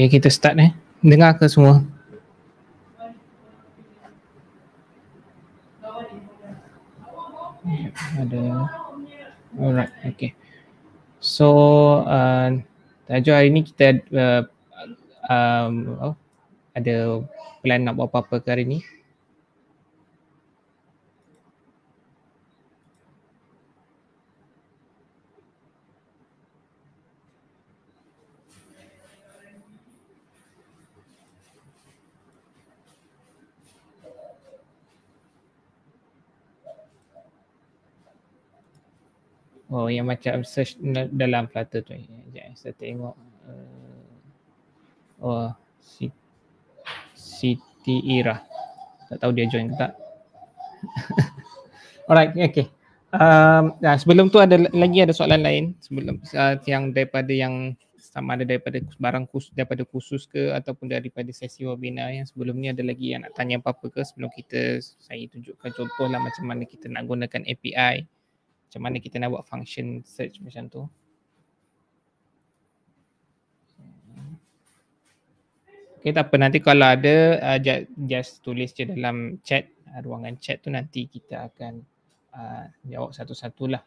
Okay, kita start eh. Dengar ke semua? Ada. Alright, okay. So, uh, tajuk hari ni kita uh, um, oh, ada plan nak buat apa-apa ke hari ni? Oh yang macam search dalam Flutter tu. Sekejap ya, eh, saya tengok. Uh, oh Siti Ira. Tak tahu dia join ke tak. Alright okay. Um, nah, sebelum tu ada lagi ada soalan lain sebelum uh, yang daripada yang sama ada daripada barang khusus, daripada khusus ke ataupun daripada sesi webinar yang sebelum ni ada lagi yang nak tanya apa-apa ke sebelum kita saya tunjukkan contohlah macam mana kita nak gunakan API macam mana kita nak buat function search macam tu. Okay tak apa nanti kalau ada uh, just, just tulis je dalam chat uh, ruangan chat tu nanti kita akan uh, jawab satu-satulah.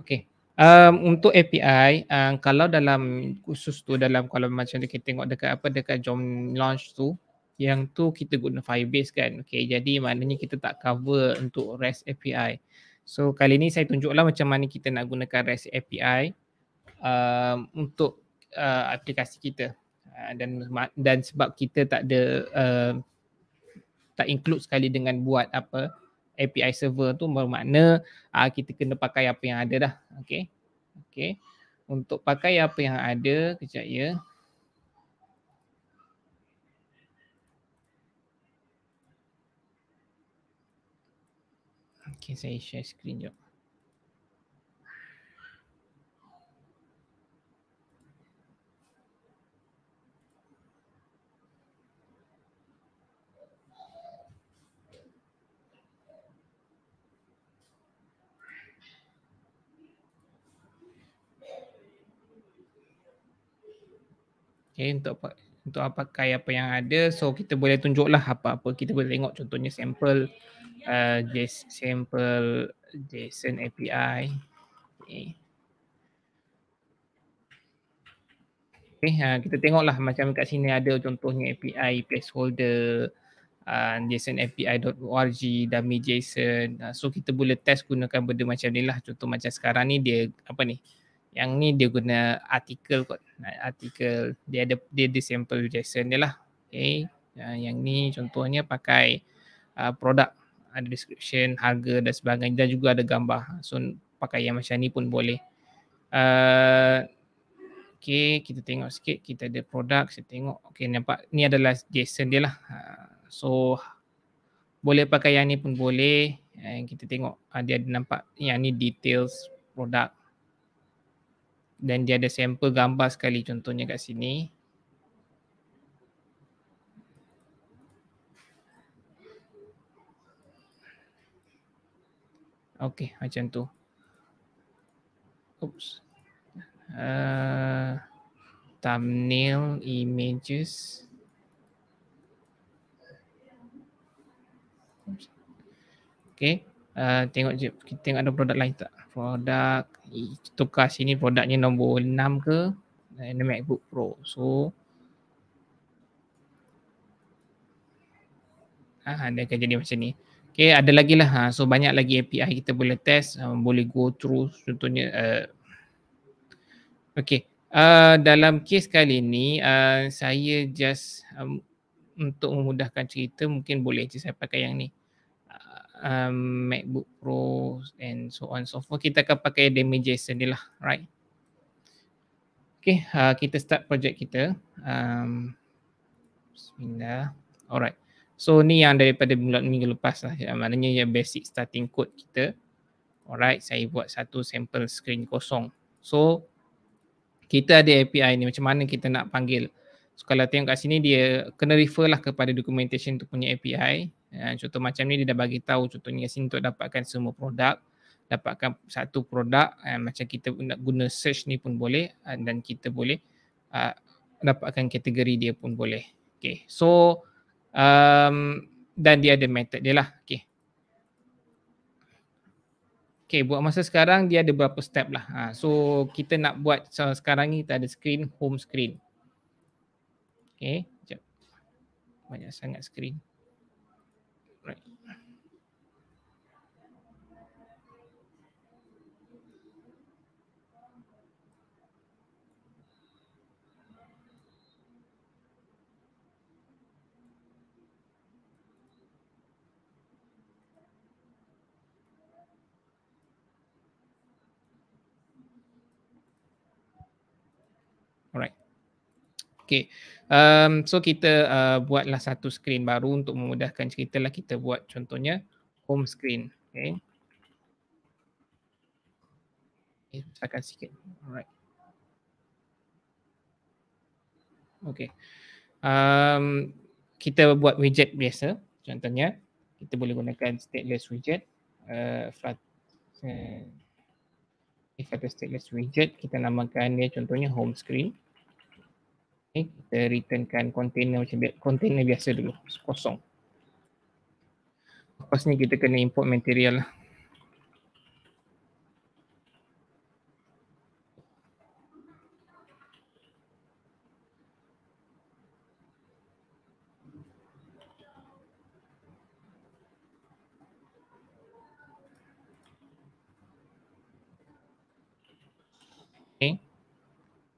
Okay um, untuk API uh, um, kalau dalam khusus tu dalam kalau macam tu kita tengok dekat apa dekat jom launch tu yang tu kita guna Firebase kan okay jadi maknanya kita tak cover untuk REST API. So kali ni saya tunjuklah macam mana kita nak gunakan REST API um, untuk uh, aplikasi kita uh, dan dan sebab kita tak ada uh, tak include sekali dengan buat apa API server tu bermakna uh, kita kena pakai apa yang ada dah. Okay. Okay. Untuk pakai apa yang ada, kejap ya. Okay, saya share screen jap. Okay, untuk apa, untuk apa kaya apa yang ada so kita boleh tunjuklah apa-apa kita boleh tengok contohnya sampel uh, sample JSON API. Okay, okay uh, kita tengoklah macam kat sini ada contohnya API placeholder, uh, JSON API.org, dummy JSON. Uh, so kita boleh test gunakan benda macam ni lah. Contoh macam sekarang ni dia apa ni? Yang ni dia guna artikel kot. Artikel dia ada dia ada sample JSON ni lah. Okay. Uh, yang ni contohnya pakai uh, produk ada description, harga dan sebagainya dan juga ada gambar. So pakai yang macam ni pun boleh. Uh, okay, kita tengok sikit. Kita ada produk, saya tengok. Okay, nampak ni adalah Jason dia lah. Uh, so boleh pakai yang ni pun boleh. Uh, kita tengok uh, dia ada nampak yang ni details produk. Dan dia ada sampel gambar sekali contohnya kat sini. Okey, macam tu. Oops. Uh, thumbnail images. Okey, uh, tengok je kita tengok ada produk lain tak? Produk tukar sini produknya nombor 6 ke Ini eh, MacBook Pro. So ah, ada dia akan jadi macam ni. Okay, ada lagi lah. Ha. So banyak lagi API kita boleh test, uh, boleh go through contohnya. Uh, eh, okay, uh, eh, dalam kes kali ni uh, saya just um, untuk memudahkan cerita mungkin boleh je saya pakai yang ni. Um, MacBook Pro and so on so forth. Kita akan pakai damage JSON ni lah, right? Okay, uh, kita start project kita. Um, Bismillah. Alright. So ni yang daripada bulan minggu lepas lah. Ya, maknanya yang basic starting code kita. Alright, saya buat satu sampel screen kosong. So kita ada API ni macam mana kita nak panggil. So kalau tengok kat sini dia kena refer lah kepada documentation tu punya API. Dan ya, contoh macam ni dia dah bagi tahu contohnya kat sini untuk dapatkan semua produk dapatkan satu produk eh, macam kita nak guna search ni pun boleh dan kita boleh uh, dapatkan kategori dia pun boleh. Okay. So um, dan dia ada method dia lah. Okay. Okay, buat masa sekarang dia ada berapa step lah. Ha, so kita nak buat so sekarang ni kita ada screen, home screen. Okay, sekejap. Banyak sangat screen. Alright. Okay. Um, so kita uh, buatlah satu screen baru untuk memudahkan cerita lah kita buat contohnya home screen. Okay. Okay, eh, besarkan sikit. Alright. Okay. Um, kita buat widget biasa contohnya. Kita boleh gunakan stateless widget. Uh, flat, uh, ada stateless widget kita namakan dia contohnya home screen. Okay, kita returnkan container macam bi container biasa dulu kosong. Lepas ni kita kena import material lah.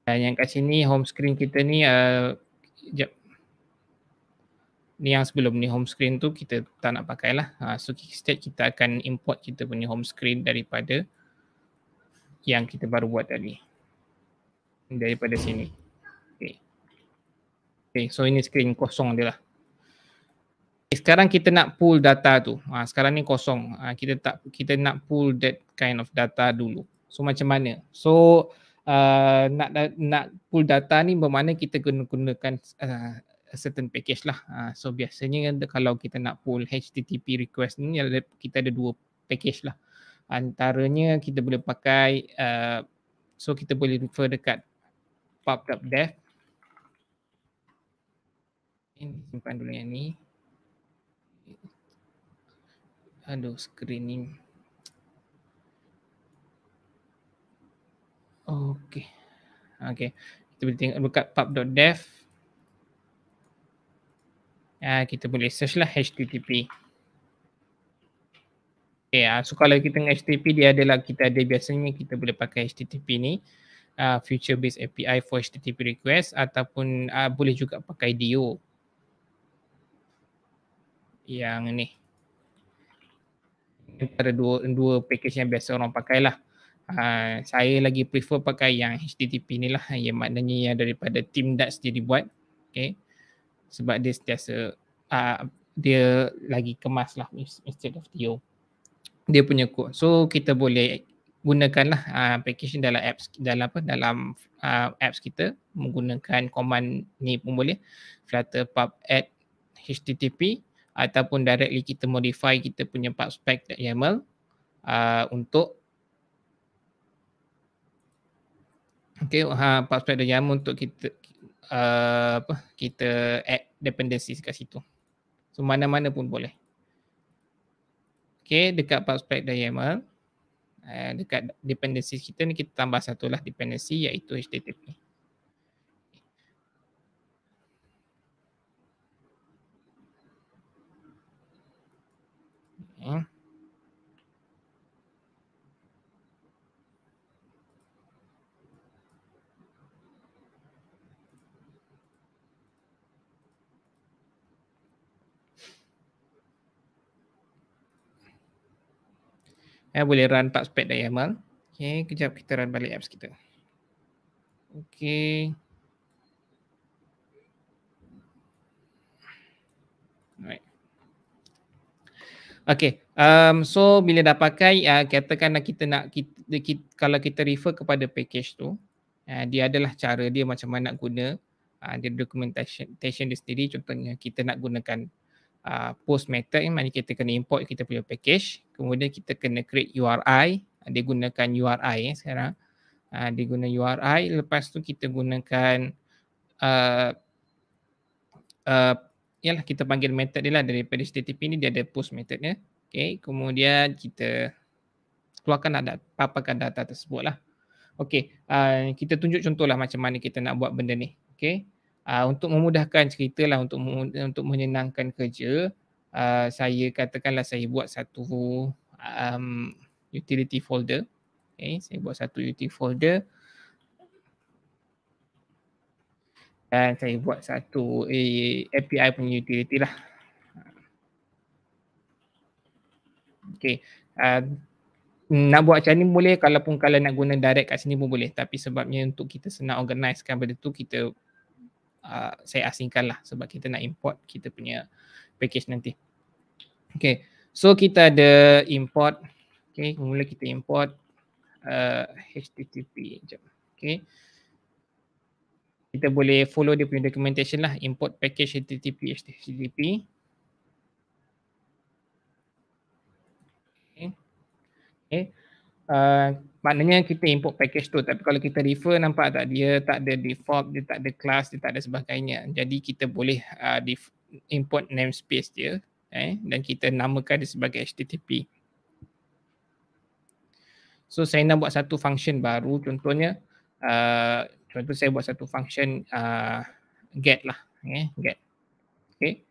Dan yang kat sini home screen kita ni uh, ni yang sebelum ni home screen tu kita tak nak pakai lah. Ha, so kickstart kita akan import kita punya home screen daripada yang kita baru buat tadi. Daripada sini. Okay. okay so ini screen kosong dia lah. sekarang kita nak pull data tu. Ha, sekarang ni kosong. Ha, kita tak kita nak pull that kind of data dulu. So macam mana? So uh, nak nak pull data ni bermakna kita guna gunakan uh, certain package lah. Uh, so biasanya kalau kita nak pull HTTP request ni kita ada dua package lah. Antaranya kita boleh pakai uh, so kita boleh refer dekat pub.dev ini simpan dulu yang ni aduh screening Okey, okey. Kita boleh tengok dekat pub.dev. Uh, ah, kita boleh search lah HTTP. Okay, uh, ah, so kalau kita dengan HTTP dia adalah kita ada biasanya kita boleh pakai HTTP ni. Uh, ah, future based API for HTTP request ataupun uh, boleh juga pakai DO. Yang ni. Ada dua, dua package yang biasa orang pakai lah. Ah, saya lagi prefer pakai yang HTTP ni lah yang maknanya yang daripada team DAX dia dibuat okay. sebab dia setiasa uh, dia lagi kemas lah instead of yo dia punya kod so kita boleh gunakan lah uh, package ni dalam apps dalam apa dalam uh, apps kita menggunakan command ni pun boleh flutter pub add http ataupun directly kita modify kita punya pub spec.yaml uh, untuk okay ha password dia jam untuk kita uh, apa kita add dependencies kat situ so mana-mana pun boleh okay dekat password diamond uh, eh, dekat dependencies kita ni kita tambah satu lah dependency iaitu http uh, Eh, boleh run touchpad dan YAML. Okay, kejap kita run balik apps kita. Okay. Okay, um, so bila dah pakai, uh, katakan kita nak, kita, kita, kalau kita refer kepada package tu, uh, dia adalah cara dia macam mana nak guna uh, dia documentation, dia sendiri contohnya kita nak gunakan uh, post method ni maknanya kita kena import kita punya package kemudian kita kena create URI uh, dia gunakan URI eh, sekarang uh, dia guna URI lepas tu kita gunakan uh, uh, yalah kita panggil method dia lah daripada HTTP ni dia ada post method dia okay. kemudian kita keluarkan ada paparkan data tersebut lah Okay, uh, kita tunjuk contoh lah macam mana kita nak buat benda ni. Okay, uh, untuk memudahkan cerita lah untuk untuk menyenangkan kerja uh, saya katakanlah saya buat satu um, utility folder okay, eh, saya buat satu utility folder dan saya buat satu eh, API punya utility lah Okay. Uh, ah, nak buat macam ni boleh kalaupun kalau nak guna direct kat sini pun boleh tapi sebabnya untuk kita senang organisekan benda tu kita Ah, saya asingkan lah sebab kita nak import kita punya package nanti. Okay, so kita ada import. Okay, mula kita import uh, HTTP. Sekejap. Okay. Kita boleh follow dia punya documentation lah. Import package HTTP, HTTP. Okay. Okay. Uh, maknanya kita import package tu tapi kalau kita refer nampak tak dia tak ada default dia tak ada class dia tak ada sebagainya jadi kita boleh uh, import namespace dia eh dan kita namakan dia sebagai http so saya nak buat satu function baru contohnya uh, contoh saya buat satu function uh, get lah eh get okay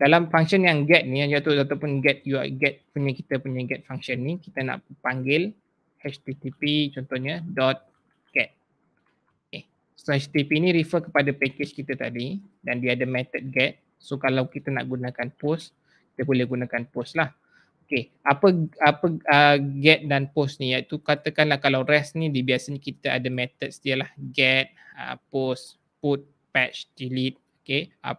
dalam function yang get ni yang jatuh ataupun get you get punya kita punya get function ni kita nak panggil http contohnya dot get okay. so http ni refer kepada package kita tadi dan dia ada method get so kalau kita nak gunakan post kita boleh gunakan post lah Okay, apa apa uh, get dan post ni iaitu katakanlah kalau rest ni di biasanya kita ada methods dia lah get, uh, post, put, patch, delete, okay, uh,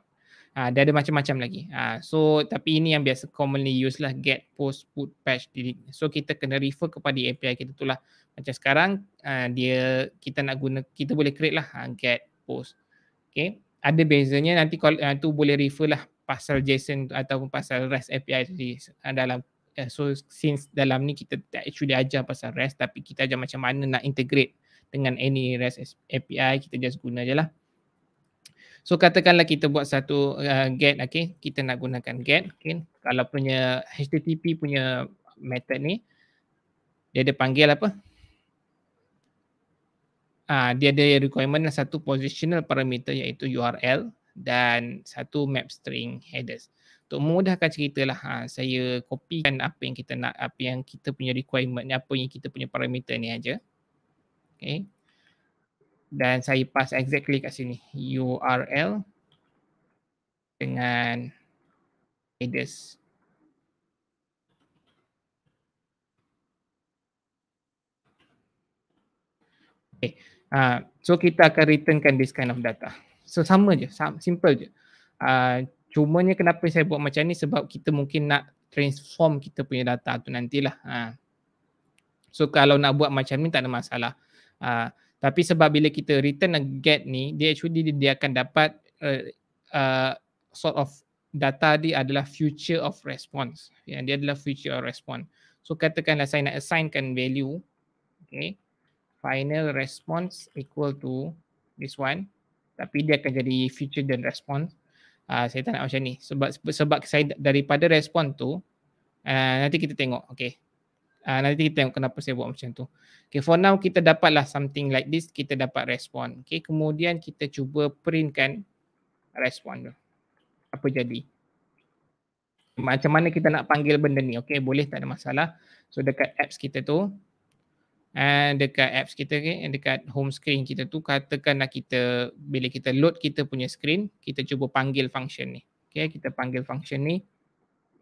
Uh, dia ada macam-macam lagi. Uh, so tapi ini yang biasa commonly used lah get, post, put, patch, delete. So kita kena refer kepada API kita tu lah. Macam sekarang uh, dia kita nak guna, kita boleh create lah uh, get, post. Okay. Ada bezanya nanti kalau uh, tu boleh refer lah pasal JSON ataupun pasal REST API tadi dalam uh, so since dalam ni kita tak actually ajar pasal REST tapi kita ajar macam mana nak integrate dengan any REST API kita just guna je lah. So katakanlah kita buat satu uh, get okay kita nak gunakan get okay kalau punya http punya method ni dia ada panggil apa Ah, dia ada requirement lah satu positional parameter iaitu URL dan satu map string headers. Untuk memudahkan cerita lah, ha, saya copykan apa yang kita nak, apa yang kita punya requirement ni, apa yang kita punya parameter ni aja. Okay dan saya pas exactly kat sini URL dengan headers. Okay. Uh, so kita akan returnkan this kind of data. So sama je, simple je. Uh, cumanya kenapa saya buat macam ni sebab kita mungkin nak transform kita punya data tu nantilah. Uh. So kalau nak buat macam ni tak ada masalah. Uh, tapi sebab bila kita return a get ni, dia actually dia, akan dapat uh, uh, sort of data dia adalah future of response. Ya, yeah, dia adalah future of response. So katakanlah saya nak assignkan value, okay, final response equal to this one. Tapi dia akan jadi future dan response. Uh, saya tak nak macam ni sebab sebab saya daripada respon tu uh, nanti kita tengok Okay. Uh, nanti kita tengok kenapa saya buat macam tu. Okay, for now kita dapatlah something like this, kita dapat respon. Okay, kemudian kita cuba printkan respon tu. Apa jadi? Macam mana kita nak panggil benda ni? Okay, boleh tak ada masalah. So, dekat apps kita tu, and dekat apps kita ni, okay, dekat home screen kita tu, katakanlah kita, bila kita load kita punya screen, kita cuba panggil function ni. Okay, kita panggil function ni.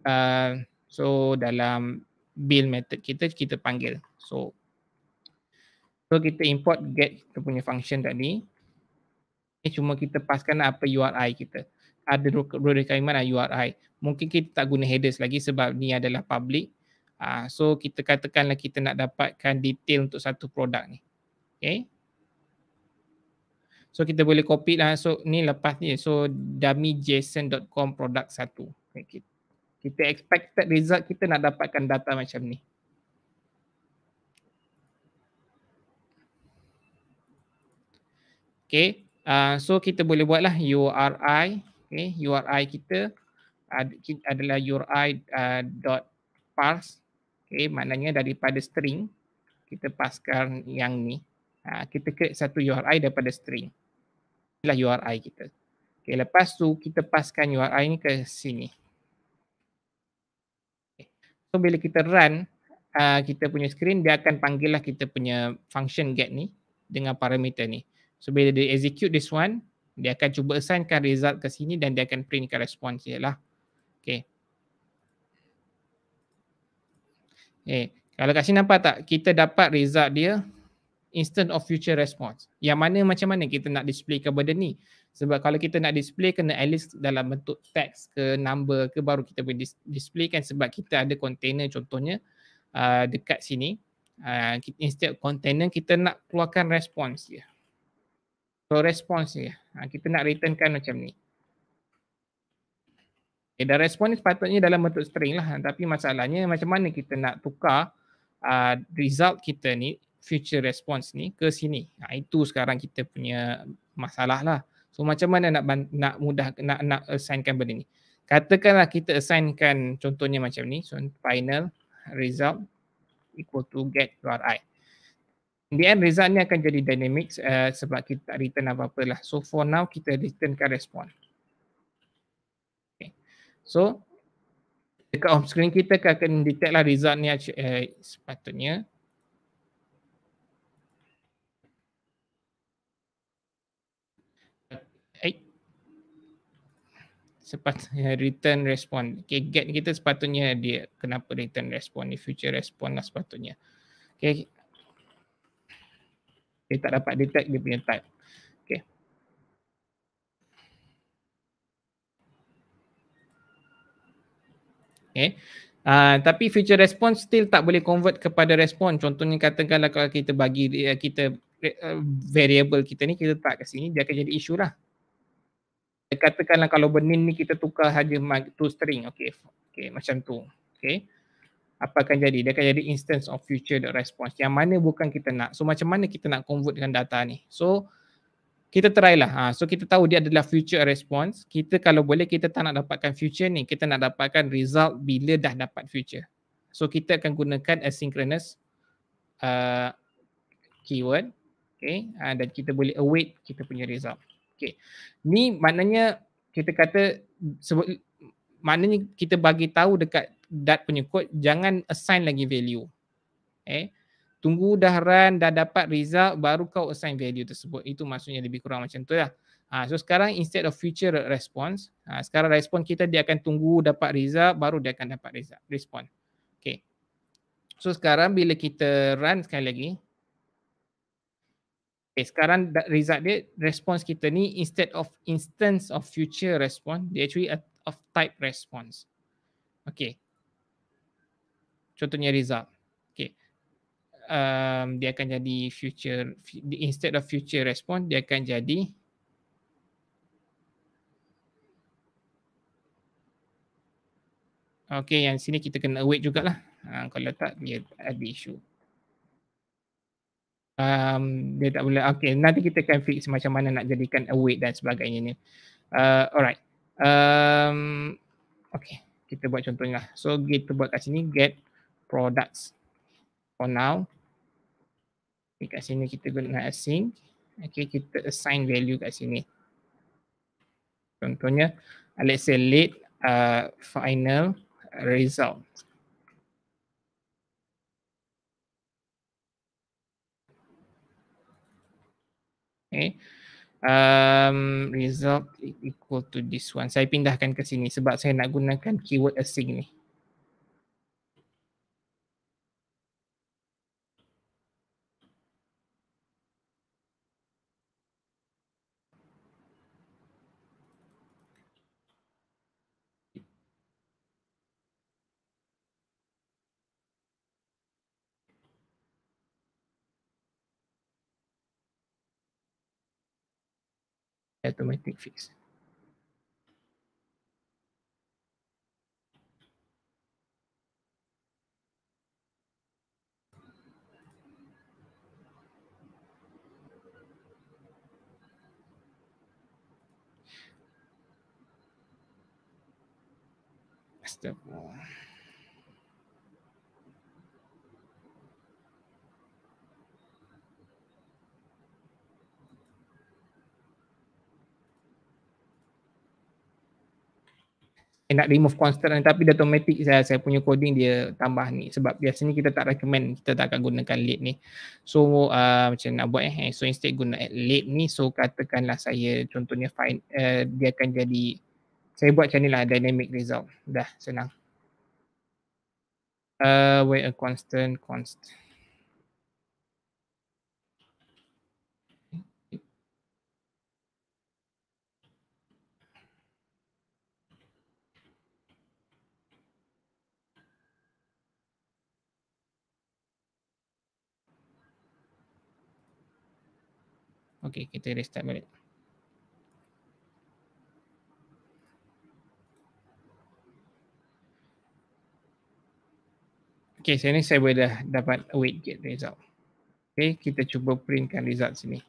Uh, so, dalam bill method kita kita panggil so so kita import get kita punya function tadi Ini cuma kita paskan apa URI kita ada requirement lah URI mungkin kita tak guna headers lagi sebab ni adalah public uh, so kita katakanlah kita nak dapatkan detail untuk satu produk ni okay so kita boleh copy lah so ni lepas ni so dummyjasoncom product satu okay, kita expected result kita nak dapatkan data macam ni. Okay, uh, so kita boleh buatlah URI, okay, URI kita uh, adalah URI uh, dot parse, okay, maknanya daripada string kita paskan yang ni, uh, kita create satu URI daripada string, inilah URI kita. Okay, lepas tu kita paskan URI ni ke sini. So bila kita run uh, kita punya screen dia akan panggil lah kita punya function get ni dengan parameter ni. So bila dia execute this one dia akan cuba assignkan result ke sini dan dia akan print ke response dia lah. Okay. okay. Eh, kalau kat sini nampak tak kita dapat result dia instant of future response. Yang mana macam mana kita nak display kepada ni? Sebab kalau kita nak display kena at least dalam bentuk text ke number ke baru kita boleh dis- displaykan sebab kita ada container contohnya uh, dekat sini. Uh, instead container kita nak keluarkan response dia. So response dia. Uh, kita nak returnkan macam ni. Okay, eh, dan response ni sepatutnya dalam bentuk string lah. Tapi masalahnya macam mana kita nak tukar uh, result kita ni future response ni ke sini. Nah, itu sekarang kita punya masalah lah. So macam mana nak nak mudah nak nak assignkan benda ni? Katakanlah kita assignkan contohnya macam ni. So final result equal to get URI. In the end result ni akan jadi dynamic uh, sebab kita tak return apa-apa lah. So for now kita returnkan respon. Okay. So dekat home screen kita akan detect lah result ni uh, sepatutnya sepatutnya return respond. Okay, get kita sepatutnya dia kenapa return respond ni future respond lah sepatutnya. Okay. Dia tak dapat detect dia punya type. Okay. Okay. Uh, tapi future response still tak boleh convert kepada respond. Contohnya katakanlah kalau kita bagi uh, kita uh, variable kita ni kita tak kat sini dia akan jadi isu lah katakanlah kalau benin ni kita tukar saja mag to string okay, okay, macam tu okay. apa akan jadi dia akan jadi instance of future dot response yang mana bukan kita nak so macam mana kita nak convert dengan data ni so kita try lah. Ha, so kita tahu dia adalah future response. Kita kalau boleh kita tak nak dapatkan future ni. Kita nak dapatkan result bila dah dapat future. So kita akan gunakan asynchronous uh, keyword. Okay. Uh, dan kita boleh await kita punya result. Okay, Ni maknanya kita kata sebut maknanya kita bagi tahu dekat dat punya kod jangan assign lagi value. Eh, Tunggu dah run, dah dapat result baru kau assign value tersebut. Itu maksudnya lebih kurang macam tu lah. Ha, so sekarang instead of future response, ha, sekarang response kita dia akan tunggu dapat result baru dia akan dapat result, respond. Okay. So sekarang bila kita run sekali lagi, Okay, sekarang result dia response kita ni instead of instance of future response, dia actually a, of type response. Okay. Contohnya result. Okay. Um, dia akan jadi future, instead of future response, dia akan jadi Okay, yang sini kita kena await jugalah. Ha, kalau tak, dia ada issue um, dia tak boleh okay nanti kita akan fix macam mana nak jadikan await dan sebagainya ni uh, alright um, okay kita buat contohnya lah so kita buat kat sini get products for now okay, kat sini kita guna async okay kita assign value kat sini contohnya let's say late uh, final result Okay. Um, result equal to this one. Saya pindahkan ke sini sebab saya nak gunakan keyword async ni. at the waiting phase. Step one. eh, nak remove constant tapi dia automatic saya, saya punya coding dia tambah ni sebab biasanya kita tak recommend kita tak akan gunakan late ni so uh, macam nak buat eh so instead guna late ni so katakanlah saya contohnya fine uh, dia akan jadi saya buat macam ni lah dynamic result dah senang uh, wait a constant constant Okey, kita restart balik. Okey, saya ni saya boleh dapat await get result. Okey, kita cuba printkan result sini.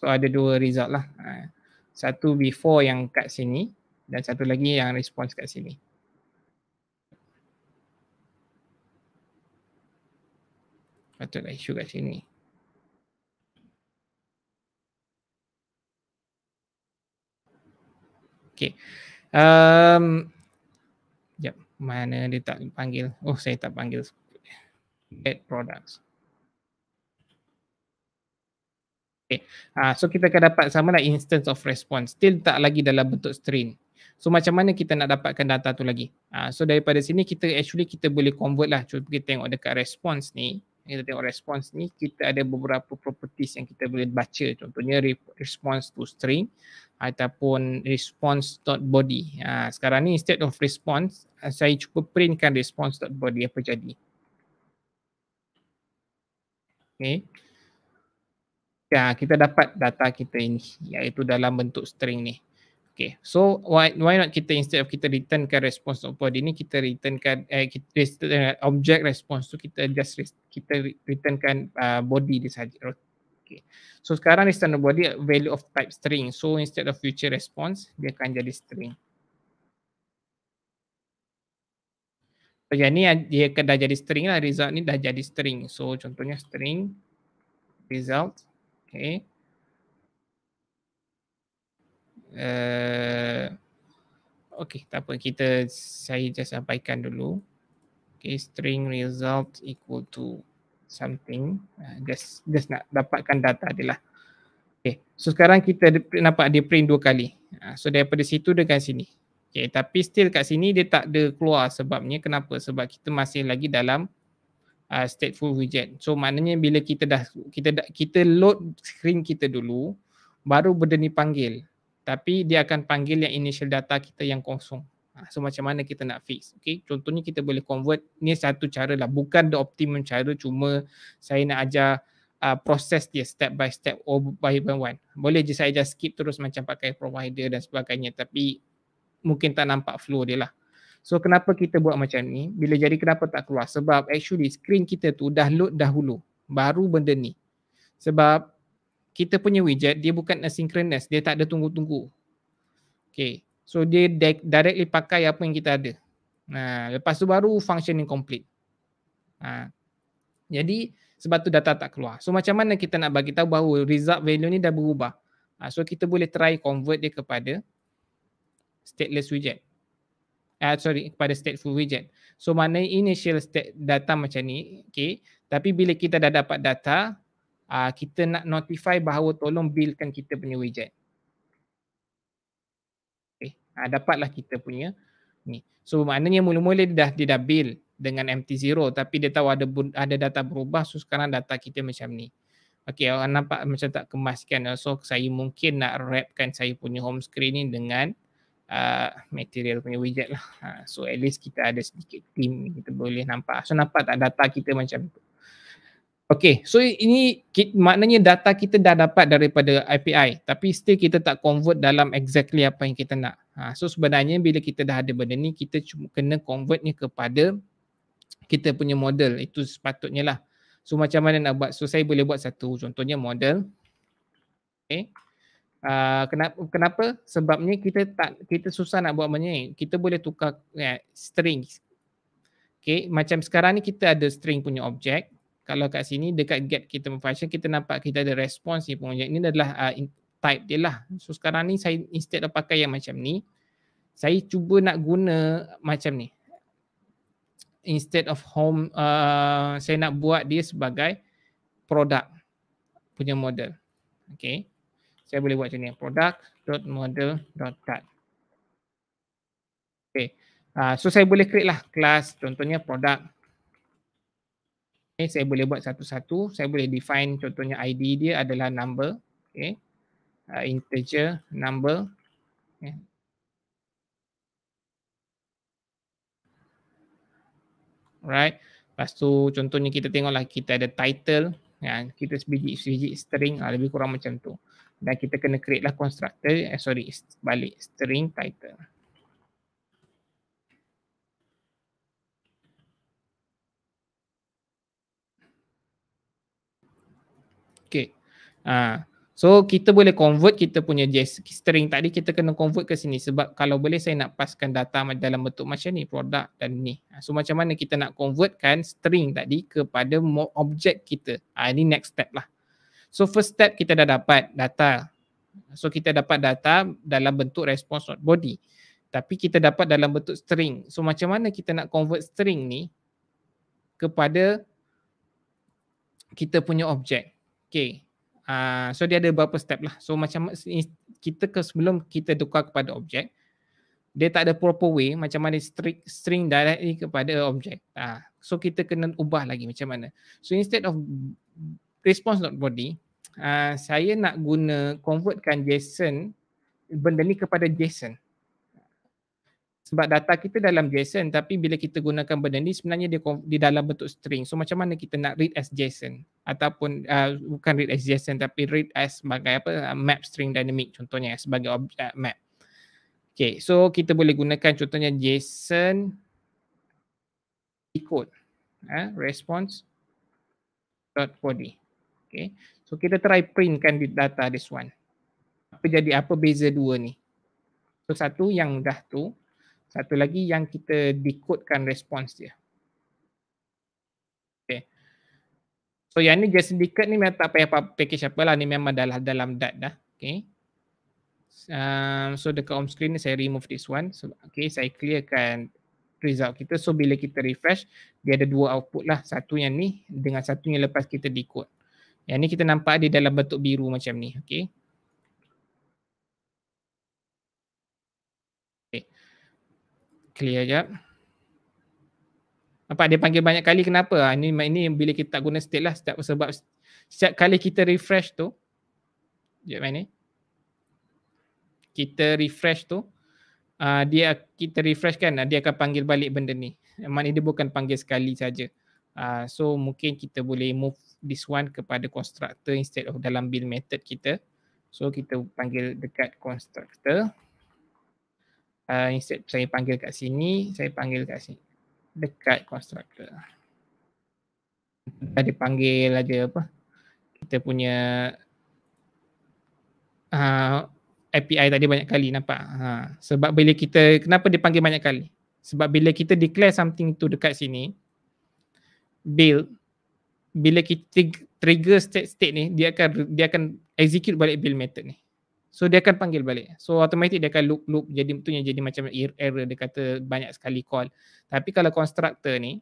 So ada dua result lah. Ha. Satu before yang kat sini dan satu lagi yang response kat sini. Patutlah issue kat sini. Okay. Um, jap, mana dia tak panggil. Oh, saya tak panggil. Get products. Okay. Uh, ah, so, kita akan dapat sama lah instance of response. Still tak lagi dalam bentuk string. So macam mana kita nak dapatkan data tu lagi? Uh, so daripada sini kita actually kita boleh convert lah. Cuba kita tengok dekat response ni kita tengok response ni kita ada beberapa properties yang kita boleh baca contohnya response to string ataupun response response.body ha, sekarang ni instead of response eh, saya cuba printkan response dot body apa jadi okay. ya, kita dapat data kita ini iaitu dalam bentuk string ni Okay, so why why not kita instead of kita returnkan response of body ni kita returnkan eh, kita return, uh, eh, object response tu kita just re- kita returnkan uh, body dia saja. Okay. So sekarang ni standard body uh, value of type string. So instead of future response dia akan jadi string. So yang ni dia dah jadi string lah result ni dah jadi string. So contohnya string result. Okay. Eh, okay, tak apa. Kita, saya just sampaikan dulu. Okay, string result equal to something. Uh, just, just nak dapatkan data dia lah. Okay, so sekarang kita nampak dia print dua kali. Uh, so daripada situ dengan sini. Okay, tapi still kat sini dia tak ada keluar sebabnya. Kenapa? Sebab kita masih lagi dalam uh, stateful widget. So maknanya bila kita dah, kita dah, kita load screen kita dulu, baru benda ni panggil tapi dia akan panggil yang initial data kita yang kosong. Ha, so macam mana kita nak fix. Okay. Contohnya kita boleh convert. Ni satu cara lah. Bukan the optimum cara. Cuma saya nak ajar uh, proses dia step by step or by one. Boleh je saya just skip terus macam pakai provider dan sebagainya. Tapi mungkin tak nampak flow dia lah. So kenapa kita buat macam ni? Bila jadi kenapa tak keluar? Sebab actually screen kita tu dah load dahulu. Baru benda ni. Sebab kita punya widget dia bukan asynchronous dia tak ada tunggu-tunggu okay so dia directly pakai apa yang kita ada nah lepas tu baru function ni complete nah ha. jadi sebab tu data tak keluar so macam mana kita nak bagi tahu bahawa result value ni dah berubah ha, so kita boleh try convert dia kepada stateless widget Uh, sorry, kepada stateful widget. So, mana initial state data macam ni, okay. Tapi bila kita dah dapat data, uh, kita nak notify bahawa tolong billkan kita punya widget. Okay. Uh, ah, dapatlah kita punya ni. So maknanya mula-mula dia dah, dia dah bill dengan MT0 tapi dia tahu ada ada data berubah so sekarang data kita macam ni. Okay orang nampak macam tak kemas kan? so saya mungkin nak wrapkan saya punya home screen ni dengan Uh, material punya widget lah. Uh, so at least kita ada sedikit team kita boleh nampak. So nampak tak data kita macam tu. Okay, so ini maknanya data kita dah dapat daripada API tapi still kita tak convert dalam exactly apa yang kita nak. Ha, so sebenarnya bila kita dah ada benda ni, kita cuma kena convert ni kepada kita punya model. Itu sepatutnya lah. So macam mana nak buat? So saya boleh buat satu contohnya model. Okay. Uh, kenapa, kenapa? Sebabnya kita tak kita susah nak buat macam ni. Kita boleh tukar eh, strings. Okay, macam sekarang ni kita ada string punya object kalau kat sini dekat get kita function kita nampak kita ada response ni pengunjung ni adalah uh, type dia lah so sekarang ni saya instead of pakai yang macam ni saya cuba nak guna macam ni instead of home uh, saya nak buat dia sebagai product punya model okay saya boleh buat macam ni product.model.tag okay uh, so saya boleh create lah class contohnya product okay, saya boleh buat satu-satu saya boleh define contohnya id dia adalah number okey uh, integer number okay. right lepas tu contohnya kita tengoklah kita ada title ya kita sebiji-sebiji string ha, lebih kurang macam tu dan kita kena create lah constructor eh, sorry balik string title Okay. Ha. So kita boleh convert kita punya string tadi kita kena convert ke sini sebab kalau boleh saya nak paskan data dalam bentuk macam ni produk dan ni. Ha, so macam mana kita nak convertkan string tadi kepada objek kita. Ha, ini next step lah. So first step kita dah dapat data. So kita dapat data dalam bentuk response not body. Tapi kita dapat dalam bentuk string. So macam mana kita nak convert string ni kepada kita punya objek. Okay. Uh, so dia ada beberapa step lah. So macam kita ke sebelum kita tukar kepada objek, dia tak ada proper way macam mana string, string directly kepada objek. Uh, so kita kena ubah lagi macam mana. So instead of response not body, uh, saya nak guna convertkan JSON benda ni kepada JSON sebab data kita dalam JSON tapi bila kita gunakan benda ni sebenarnya dia di dalam bentuk string. So macam mana kita nak read as JSON ataupun uh, bukan read as JSON tapi read as sebagai apa uh, map string dynamic contohnya eh, sebagai object uh, map. Okay so kita boleh gunakan contohnya JSON decode uh, response dot body. Okay so kita try printkan data this one. Apa jadi apa beza dua ni? So satu yang dah tu satu lagi yang kita decodekan response dia. Okay. So yang ni just decode ni memang tak payah package lah Ni memang dalam dalam dat dah. Okay. Um, so dekat home screen ni saya remove this one. So, okay saya clearkan result kita. So bila kita refresh dia ada dua output lah. Satu yang ni dengan satu yang lepas kita decode. Yang ni kita nampak dia dalam bentuk biru macam ni. Okay. clear jap. Nampak dia panggil banyak kali kenapa? Ah, ini ini bila kita guna state lah setiap sebab setiap kali kita refresh tu jap ni. Kita refresh tu uh, dia kita refresh kan ah, dia akan panggil balik benda ni. Maknanya dia bukan panggil sekali saja. Uh, so mungkin kita boleh move this one kepada constructor instead of dalam build method kita. So kita panggil dekat constructor uh, ah, instead saya panggil kat sini, saya panggil kat sini dekat constructor. Tadi panggil aja apa? Kita punya uh, ah, API tadi banyak kali nampak. Ha. sebab bila kita kenapa dipanggil banyak kali? Sebab bila kita declare something tu dekat sini build bila kita trigger state state ni dia akan dia akan execute balik build method ni. So dia akan panggil balik. So automatic dia akan loop loop jadi betulnya jadi macam er-, error dia kata banyak sekali call. Tapi kalau constructor ni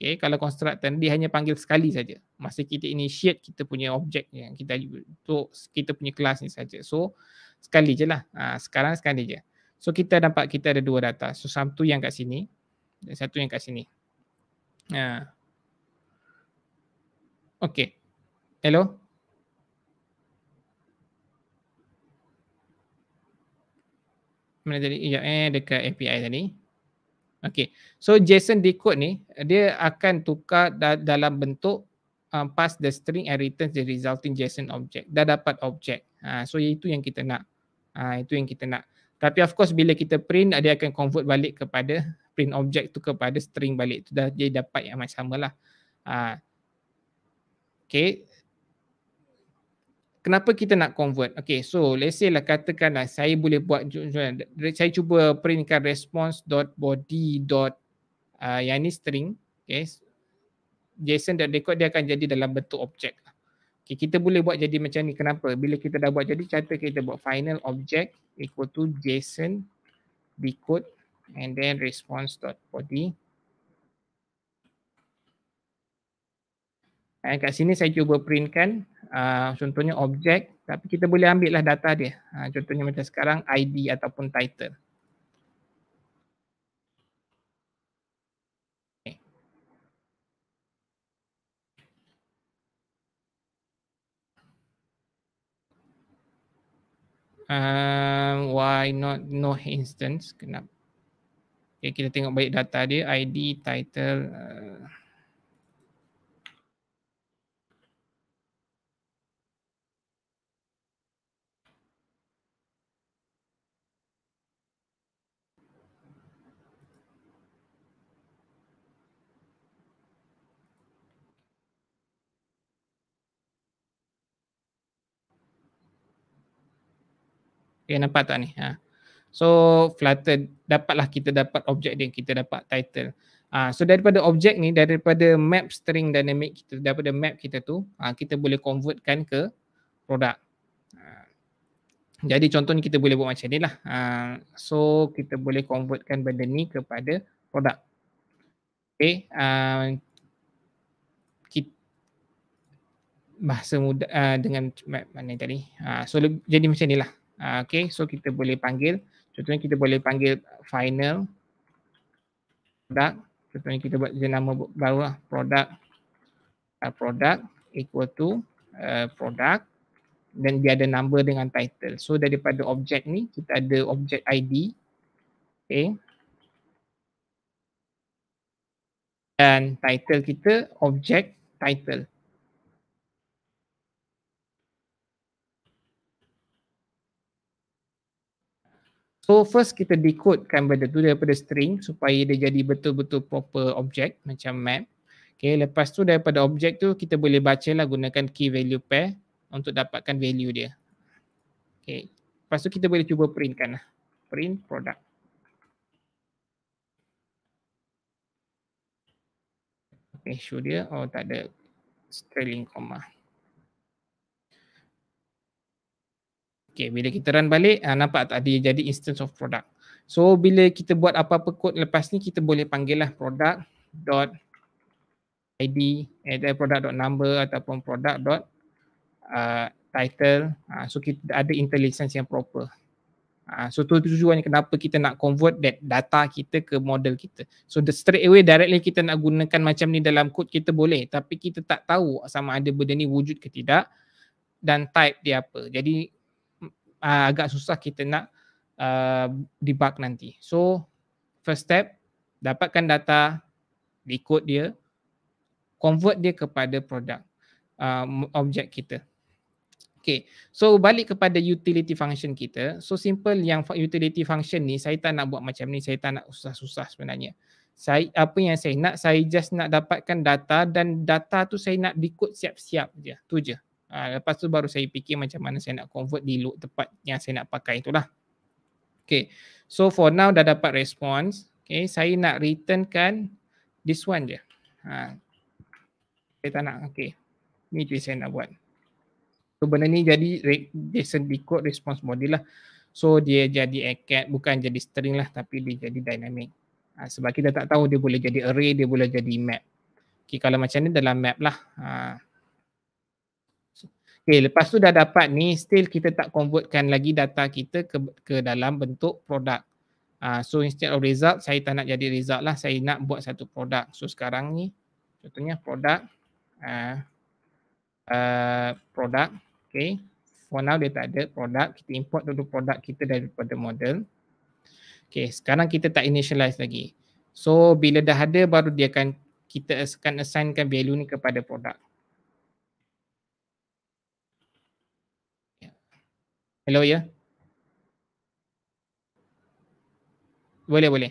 Okay, kalau constructor dia hanya panggil sekali saja. Masa kita initiate kita punya objek yang kita untuk kita punya class ni saja. So sekali je lah. Ha, sekarang sekali je. So kita dapat kita ada dua data. So satu yang kat sini dan satu yang kat sini. Ha. Okay. Hello. mana tadi sekejap ya, eh dekat API tadi okey so json decode ni dia akan tukar da- dalam bentuk um, pass the string and return the resulting json object dah dapat object ha, so itu yang kita nak ha, itu yang kita nak tapi of course bila kita print dia akan convert balik kepada print object tu kepada string balik tu dah dia dapat yang sama lah ha. okey kenapa kita nak convert? Okay, so let's say lah katakan lah saya boleh buat, saya cuba printkan dot Uh, yang ni string. Okay, JSON dan record dia akan jadi dalam bentuk objek. Okay, kita boleh buat jadi macam ni. Kenapa? Bila kita dah buat jadi, kata kita buat final object equal to JSON decode and then response dot body. Eh, kat sini saya cuba printkan uh, contohnya objek tapi kita boleh ambil lah data dia. Uh, contohnya macam sekarang ID ataupun title. Um, why not no instance kenapa okay, kita tengok balik data dia id title uh Okay, nampak tak ni? Ha. So Flutter dapatlah kita dapat objek dan kita dapat title. Ha, so daripada objek ni, daripada map string dynamic kita, daripada map kita tu, ha, kita boleh convertkan ke produk. Ha. Jadi contohnya kita boleh buat macam ni lah. Ha. So kita boleh convertkan benda ni kepada produk. Okay. Uh, ha. kita bahasa mudah ha, uh, dengan map mana tadi. Uh, so jadi macam ni lah. Ah, okay so kita boleh panggil contohnya kita boleh panggil final product contohnya kita buat jenama baru lah product uh, product equal to uh, product dan dia ada number dengan title so daripada objek ni kita ada objek id okay dan title kita objek title So first kita decodekan benda tu daripada string supaya dia jadi betul-betul proper object macam map. Okay, lepas tu daripada object tu kita boleh baca lah gunakan key value pair untuk dapatkan value dia. Okay, lepas tu kita boleh cuba printkan lah. Print product. Okay, show dia. Oh tak ada. trailing comma. Okay, bila kita run balik, uh, nampak tak dia jadi instance of product. So, bila kita buat apa-apa code lepas ni, kita boleh panggil lah product.id, eh, product.number ataupun product.title. Ah, uh, ah, uh, so, kita ada intelligence yang proper. Uh, so, tu tujuannya kenapa kita nak convert that data kita ke model kita. So, the straight away directly kita nak gunakan macam ni dalam kod kita boleh. Tapi kita tak tahu sama ada benda ni wujud ke tidak dan type dia apa. Jadi, uh, agak susah kita nak uh, debug nanti. So first step dapatkan data, decode dia, convert dia kepada produk uh, objek kita. Okay, so balik kepada utility function kita. So simple yang utility function ni saya tak nak buat macam ni, saya tak nak susah-susah sebenarnya. Saya, apa yang saya nak, saya just nak dapatkan data dan data tu saya nak decode siap-siap je. Tu je. Ha, lepas tu baru saya fikir macam mana saya nak convert di look tepat yang saya nak pakai itulah. Okay. So for now dah dapat response. Okay. Saya nak returnkan this one je. Ha. Saya tak nak. Okay. Ni tu saya nak buat. So benda ni jadi JSON decode response body lah. So dia jadi ACAT bukan jadi string lah tapi dia jadi dynamic. Ha, sebab kita tak tahu dia boleh jadi array, dia boleh jadi map. Okay kalau macam ni dalam map lah. Ha. Okay, lepas tu dah dapat ni, still kita tak convertkan lagi data kita ke, ke dalam bentuk produk. Uh, so instead of result, saya tak nak jadi result lah. Saya nak buat satu produk. So sekarang ni, contohnya produk. Uh, uh, produk. Okay. For now dia tak ada produk. Kita import dulu produk kita daripada model. Okay, sekarang kita tak initialize lagi. So bila dah ada baru dia akan kita akan assignkan value ni kepada produk. Hello, ya? Boleh, boleh.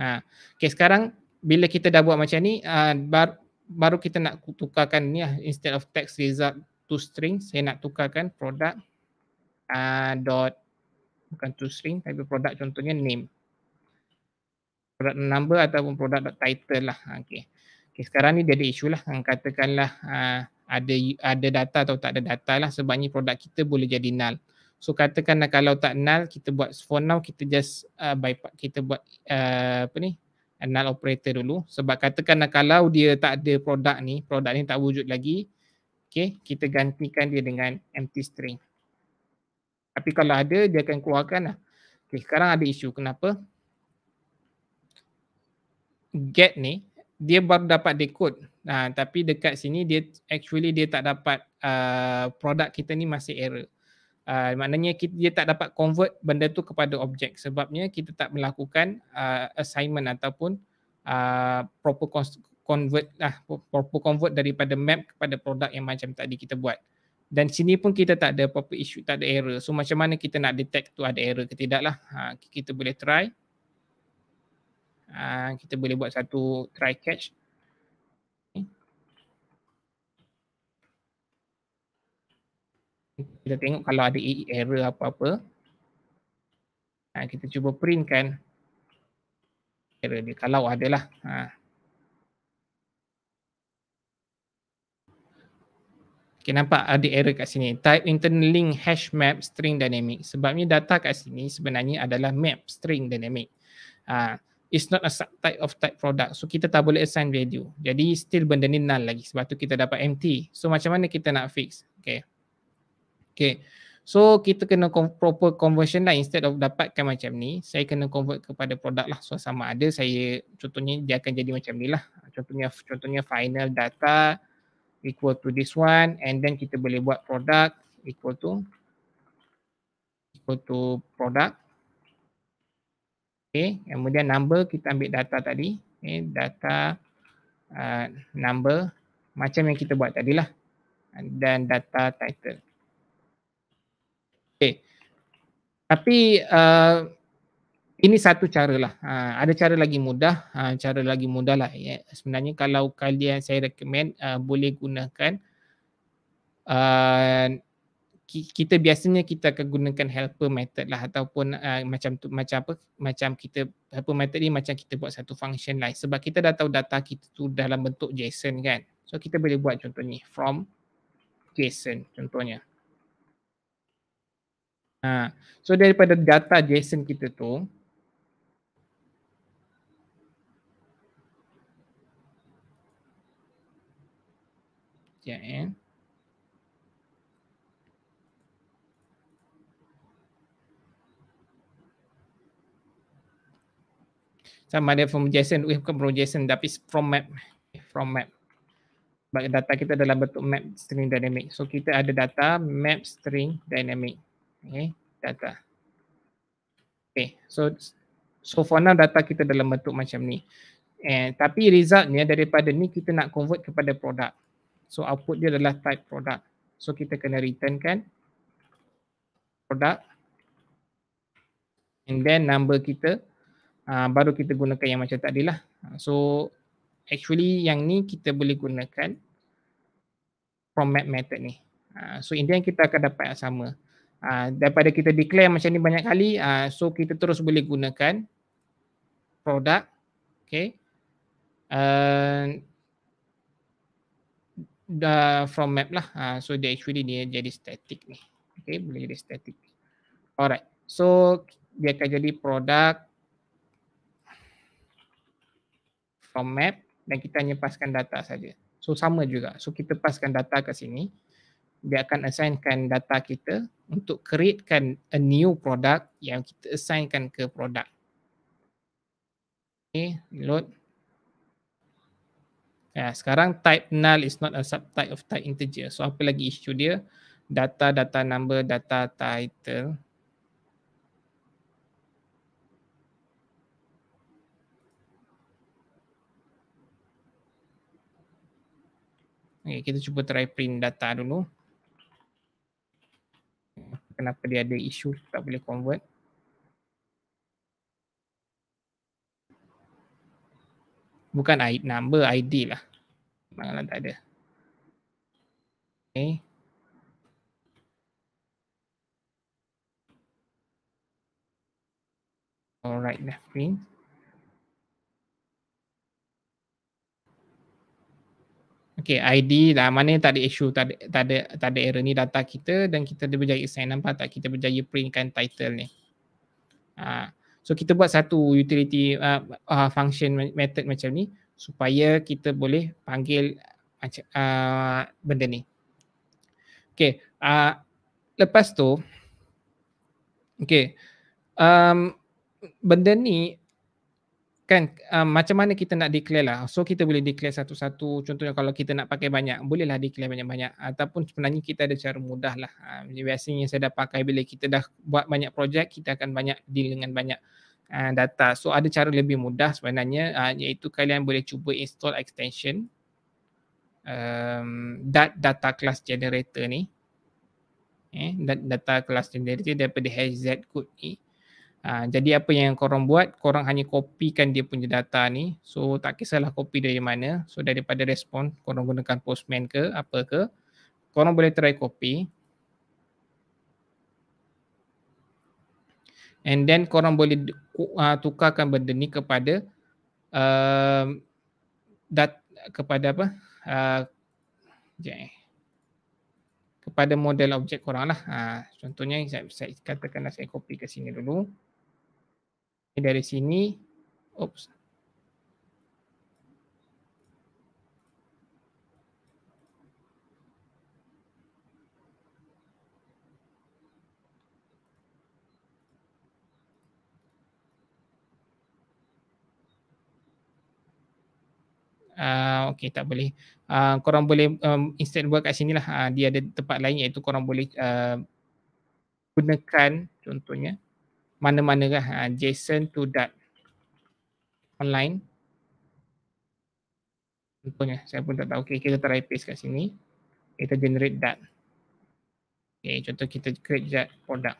Ha. Okay, sekarang bila kita dah buat macam ni, uh, bar, baru kita nak tukarkan ni lah. Instead of text result to string, saya nak tukarkan product uh, dot, bukan to string, tapi product contohnya name. Product number ataupun title lah. Ha, okay. okay, sekarang ni dia ada isu lah. Katakanlah, uh, ada ada data atau tak ada data lah sebabnya produk kita boleh jadi null. So katakanlah kalau tak null kita buat for now kita just uh, by kita buat uh, apa ni null operator dulu sebab katakanlah kalau dia tak ada produk ni, produk ni tak wujud lagi. Okay, kita gantikan dia dengan empty string. Tapi kalau ada dia akan keluarkan lah. Okay, sekarang ada isu kenapa? Get ni dia baru dapat decode ha, tapi dekat sini dia actually dia tak dapat uh, produk kita ni masih error uh, maknanya kita, dia tak dapat convert benda tu kepada objek sebabnya kita tak melakukan uh, assignment ataupun uh, proper convert lah proper convert daripada map kepada produk yang macam tadi kita buat dan sini pun kita tak ada apa-apa issue, tak ada error. So macam mana kita nak detect tu ada error ke tidak lah. Ha, kita boleh try. Ah, kita boleh buat satu try catch. Kita tengok kalau ada e error apa-apa. Ah, kita cuba printkan error dia kalau ada lah. Ha. Okay, nampak ada error kat sini. Type internal link hash map string dynamic. Sebabnya data kat sini sebenarnya adalah map string dynamic. Uh, it's not a subtype of type product. So kita tak boleh assign value. Jadi still benda ni null lagi sebab tu kita dapat empty. So macam mana kita nak fix? Okay. Okay. So kita kena proper conversion lah instead of dapatkan macam ni. Saya kena convert kepada produk lah. So sama ada saya contohnya dia akan jadi macam ni lah. Contohnya, contohnya final data equal to this one and then kita boleh buat product equal to equal to product Okay. Kemudian number kita ambil data tadi. Okay. Data uh, number macam yang kita buat tadi lah. Dan data title. Okey, Tapi uh, ini satu cara lah. Uh, ada cara lagi mudah. Uh, cara lagi mudah lah. Yeah. Sebenarnya kalau kalian saya recommend uh, boleh gunakan uh, kita biasanya kita akan gunakan helper method lah ataupun uh, macam tu macam apa macam kita helper method ni macam kita buat satu function lah sebab kita dah tahu data kita tu dalam bentuk JSON kan so kita boleh buat contoh ni from JSON contohnya ha. so daripada data JSON kita tu Yeah, eh? sama ada from JSON, eh bukan from JSON tapi from map from map sebab data kita dalam bentuk map string dynamic so kita ada data map string dynamic okay, data okay so so for now data kita dalam bentuk macam ni eh, tapi resultnya daripada ni kita nak convert kepada product so output dia adalah type product so kita kena return kan product and then number kita Ah, baru kita gunakan yang macam tadi lah. So actually yang ni kita boleh gunakan from map method ni. Ah, so in yang kita akan dapat yang sama. Ah, daripada kita declare macam ni banyak kali, so kita terus boleh gunakan product. Okay. And the from map lah. Uh, so dia actually dia jadi static ni. Okay boleh jadi static. Alright. So dia akan jadi product from map dan kita hanya paskan data saja. So sama juga. So kita paskan data ke sini. Dia akan assignkan data kita untuk createkan a new product yang kita assignkan ke product. Okay, load. Ya, sekarang type null is not a subtype of type integer. So apa lagi isu dia? Data, data number, data title. Okay, kita cuba try print data dulu. Kenapa dia ada isu tak boleh convert. Bukan ID, number ID lah. Malah tak ada. Okay. Alright, dah print. okay ID dah mana tak ada issue tak ada, tak ada tak ada error ni data kita dan kita dah berjaya sign nampak lah. tak kita berjaya printkan title ni ha. so kita buat satu utility uh, uh, function method macam ni supaya kita boleh panggil uh, benda ni Okay, uh, lepas tu okay, um benda ni kan um, macam mana kita nak declare lah so kita boleh declare satu-satu contohnya kalau kita nak pakai banyak bolehlah declare banyak-banyak ataupun sebenarnya kita ada cara mudah lah uh, biasanya saya dah pakai bila kita dah buat banyak projek kita akan banyak deal dengan banyak uh, data so ada cara lebih mudah sebenarnya uh, iaitu kalian boleh cuba install extension um, that data class generator ni eh, data class generator daripada hz code ni Ha, jadi apa yang korang buat, korang hanya copykan dia punya data ni. So tak kisahlah kopi dari mana. So daripada respon, korang gunakan postman ke apa ke. Korang boleh try kopi, And then korang boleh uh, tukarkan benda ni kepada uh, dat, kepada apa? Uh, eh. Kepada model objek korang lah. Uh, contohnya saya, saya katakanlah saya copy ke sini dulu dari sini oops Uh, ah, okay tak boleh uh, korang boleh um, instead buat kat sini lah uh, ah, dia ada tempat lain iaitu korang boleh uh, gunakan contohnya mana-mana kan ha, JSON to dot online contohnya saya pun tak tahu okay, kita try paste kat sini kita generate dot okay, contoh kita create dot product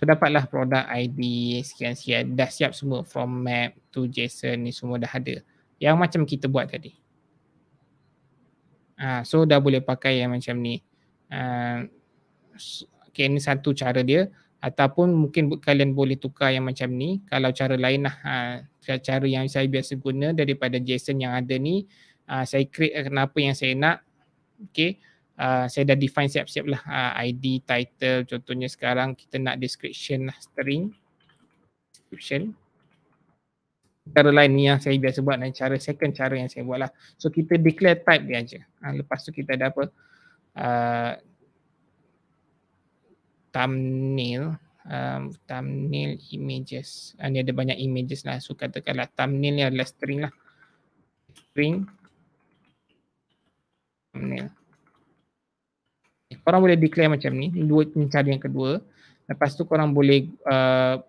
so dapatlah produk ID sekian-sekian dah siap semua from map to JSON ni semua dah ada yang macam kita buat tadi ha, so dah boleh pakai yang macam ni uh, ha, okay ni satu cara dia ataupun mungkin kalian boleh tukar yang macam ni kalau cara lain lah uh, cara yang saya biasa guna daripada JSON yang ada ni uh, saya create kenapa yang saya nak okay uh, saya dah define siap-siap lah uh, ID, title contohnya sekarang kita nak description lah string description cara lain ni yang saya biasa buat dan cara second cara yang saya buat lah so kita declare type dia aja uh, lepas tu kita ada apa uh, thumbnail um, thumbnail images uh, ni ada banyak images lah so katakanlah thumbnail ni adalah string lah string thumbnail eh, korang boleh declare macam ni dua cara yang kedua lepas tu korang boleh uh,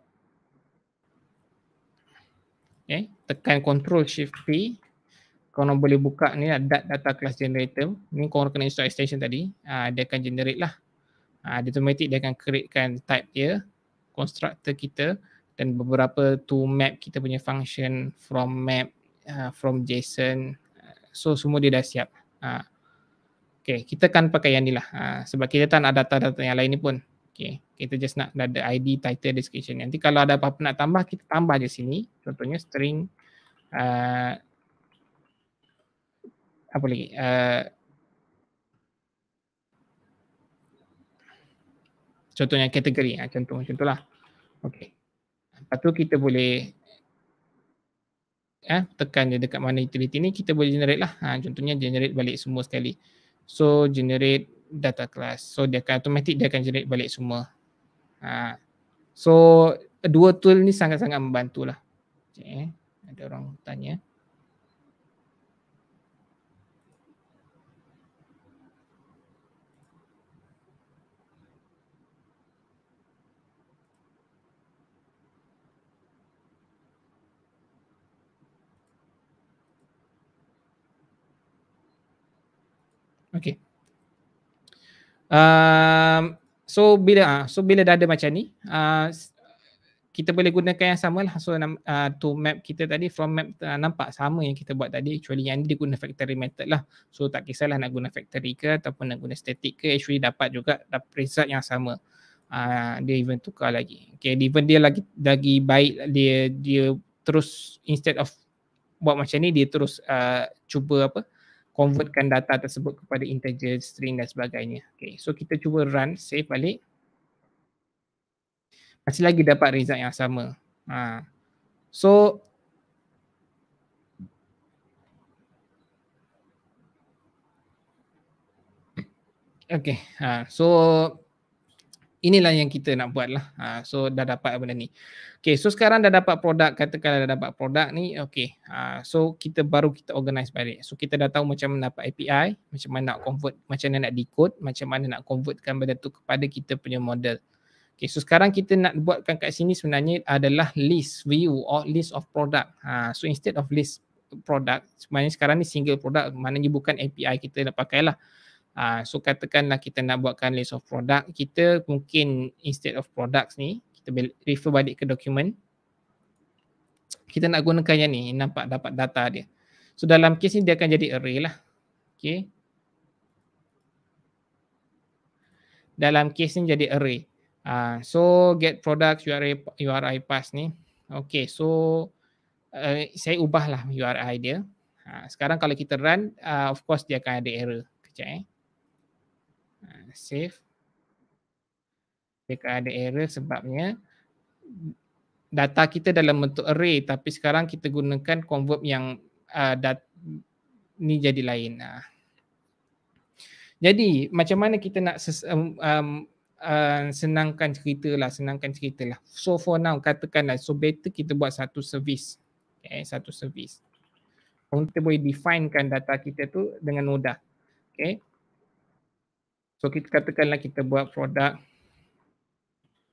eh, tekan control shift P korang boleh buka ni lah data class generator ni korang kena install extension tadi uh, dia akan generate lah uh, dia automatic dia akan createkan type dia constructor kita dan beberapa to map kita punya function from map uh, from json so semua dia dah siap uh, Okay, kita kan pakai yang ni lah. Uh, sebab kita tak nak data-data yang lain ni pun. Okay, kita just nak ada ID, title, description. Nanti kalau ada apa-apa nak tambah, kita tambah je sini. Contohnya string. Uh, apa lagi? Uh, contohnya kategori ha, contoh lah. okey lepas tu kita boleh eh tekan dia dekat mana utility ni kita boleh generate lah ha, contohnya generate balik semua sekali so generate data class so dia akan automatic dia akan generate balik semua ha, so dua tool ni sangat-sangat membantulah okay. ada orang tanya Okay. Um, so bila ah so bila dah ada macam ni, uh, kita boleh gunakan yang sama lah. So uh, to map kita tadi from map uh, nampak sama yang kita buat tadi. Actually yang ni dia guna factory method lah. So tak kisahlah nak guna factory ke ataupun nak guna static ke. Actually dapat juga dapat result yang sama. Uh, dia even tukar lagi. Okay, even dia lagi lagi baik dia dia terus instead of buat macam ni dia terus uh, cuba apa uh, convertkan data tersebut kepada integer, string dan sebagainya. Okay, so kita cuba run, save balik. Masih lagi dapat result yang sama. Ha. So, okay, ha. so inilah yang kita nak buat lah. Ha, so dah dapat benda ni. Okay so sekarang dah dapat produk katakan dah dapat produk ni okay ha, so kita baru kita organize balik. So kita dah tahu macam mana dapat API, macam mana nak convert, macam mana nak decode, macam mana nak convertkan benda tu kepada kita punya model. Okay so sekarang kita nak buatkan kat sini sebenarnya adalah list view or list of product. Ha, so instead of list product sebenarnya sekarang ni single product maknanya bukan API kita nak pakai lah. Ah, so katakanlah kita nak buatkan list of product kita mungkin instead of products ni kita refer balik ke dokumen kita nak gunakan yang ni nampak dapat data dia so dalam case ni dia akan jadi array lah okay dalam case ni jadi array uh, so get products URI, URI pass ni okay so uh, saya ubahlah URI dia uh, sekarang kalau kita run uh, of course dia akan ada error kejap eh Ha, save. Jika ada error sebabnya data kita dalam bentuk array tapi sekarang kita gunakan convert yang uh, dat- ni jadi lain. Uh. Jadi macam mana kita nak ses- um, um, uh, senangkan cerita lah, senangkan cerita lah. So for now katakanlah so better kita buat satu service. Okay, satu service. Kita boleh definekan data kita tu dengan mudah. Okay. So kita katakanlah kita buat produk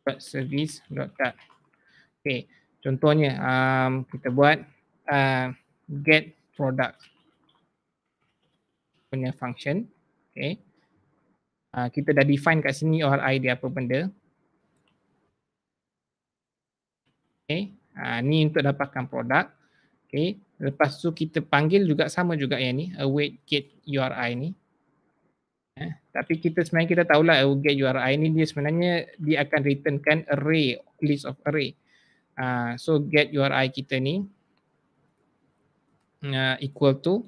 dot service dot tag. Okay. Contohnya um, kita buat uh, get product punya function. Okay. Uh, kita dah define kat sini ORI dia apa benda. Okay. Uh, ni untuk dapatkan produk. Okay. Lepas tu kita panggil juga sama juga yang ni await get URI ni. Eh, tapi kita sebenarnya kita tahulah aggregate URI ni dia sebenarnya dia akan returnkan array list of array. Uh, so get URI kita ni uh, equal to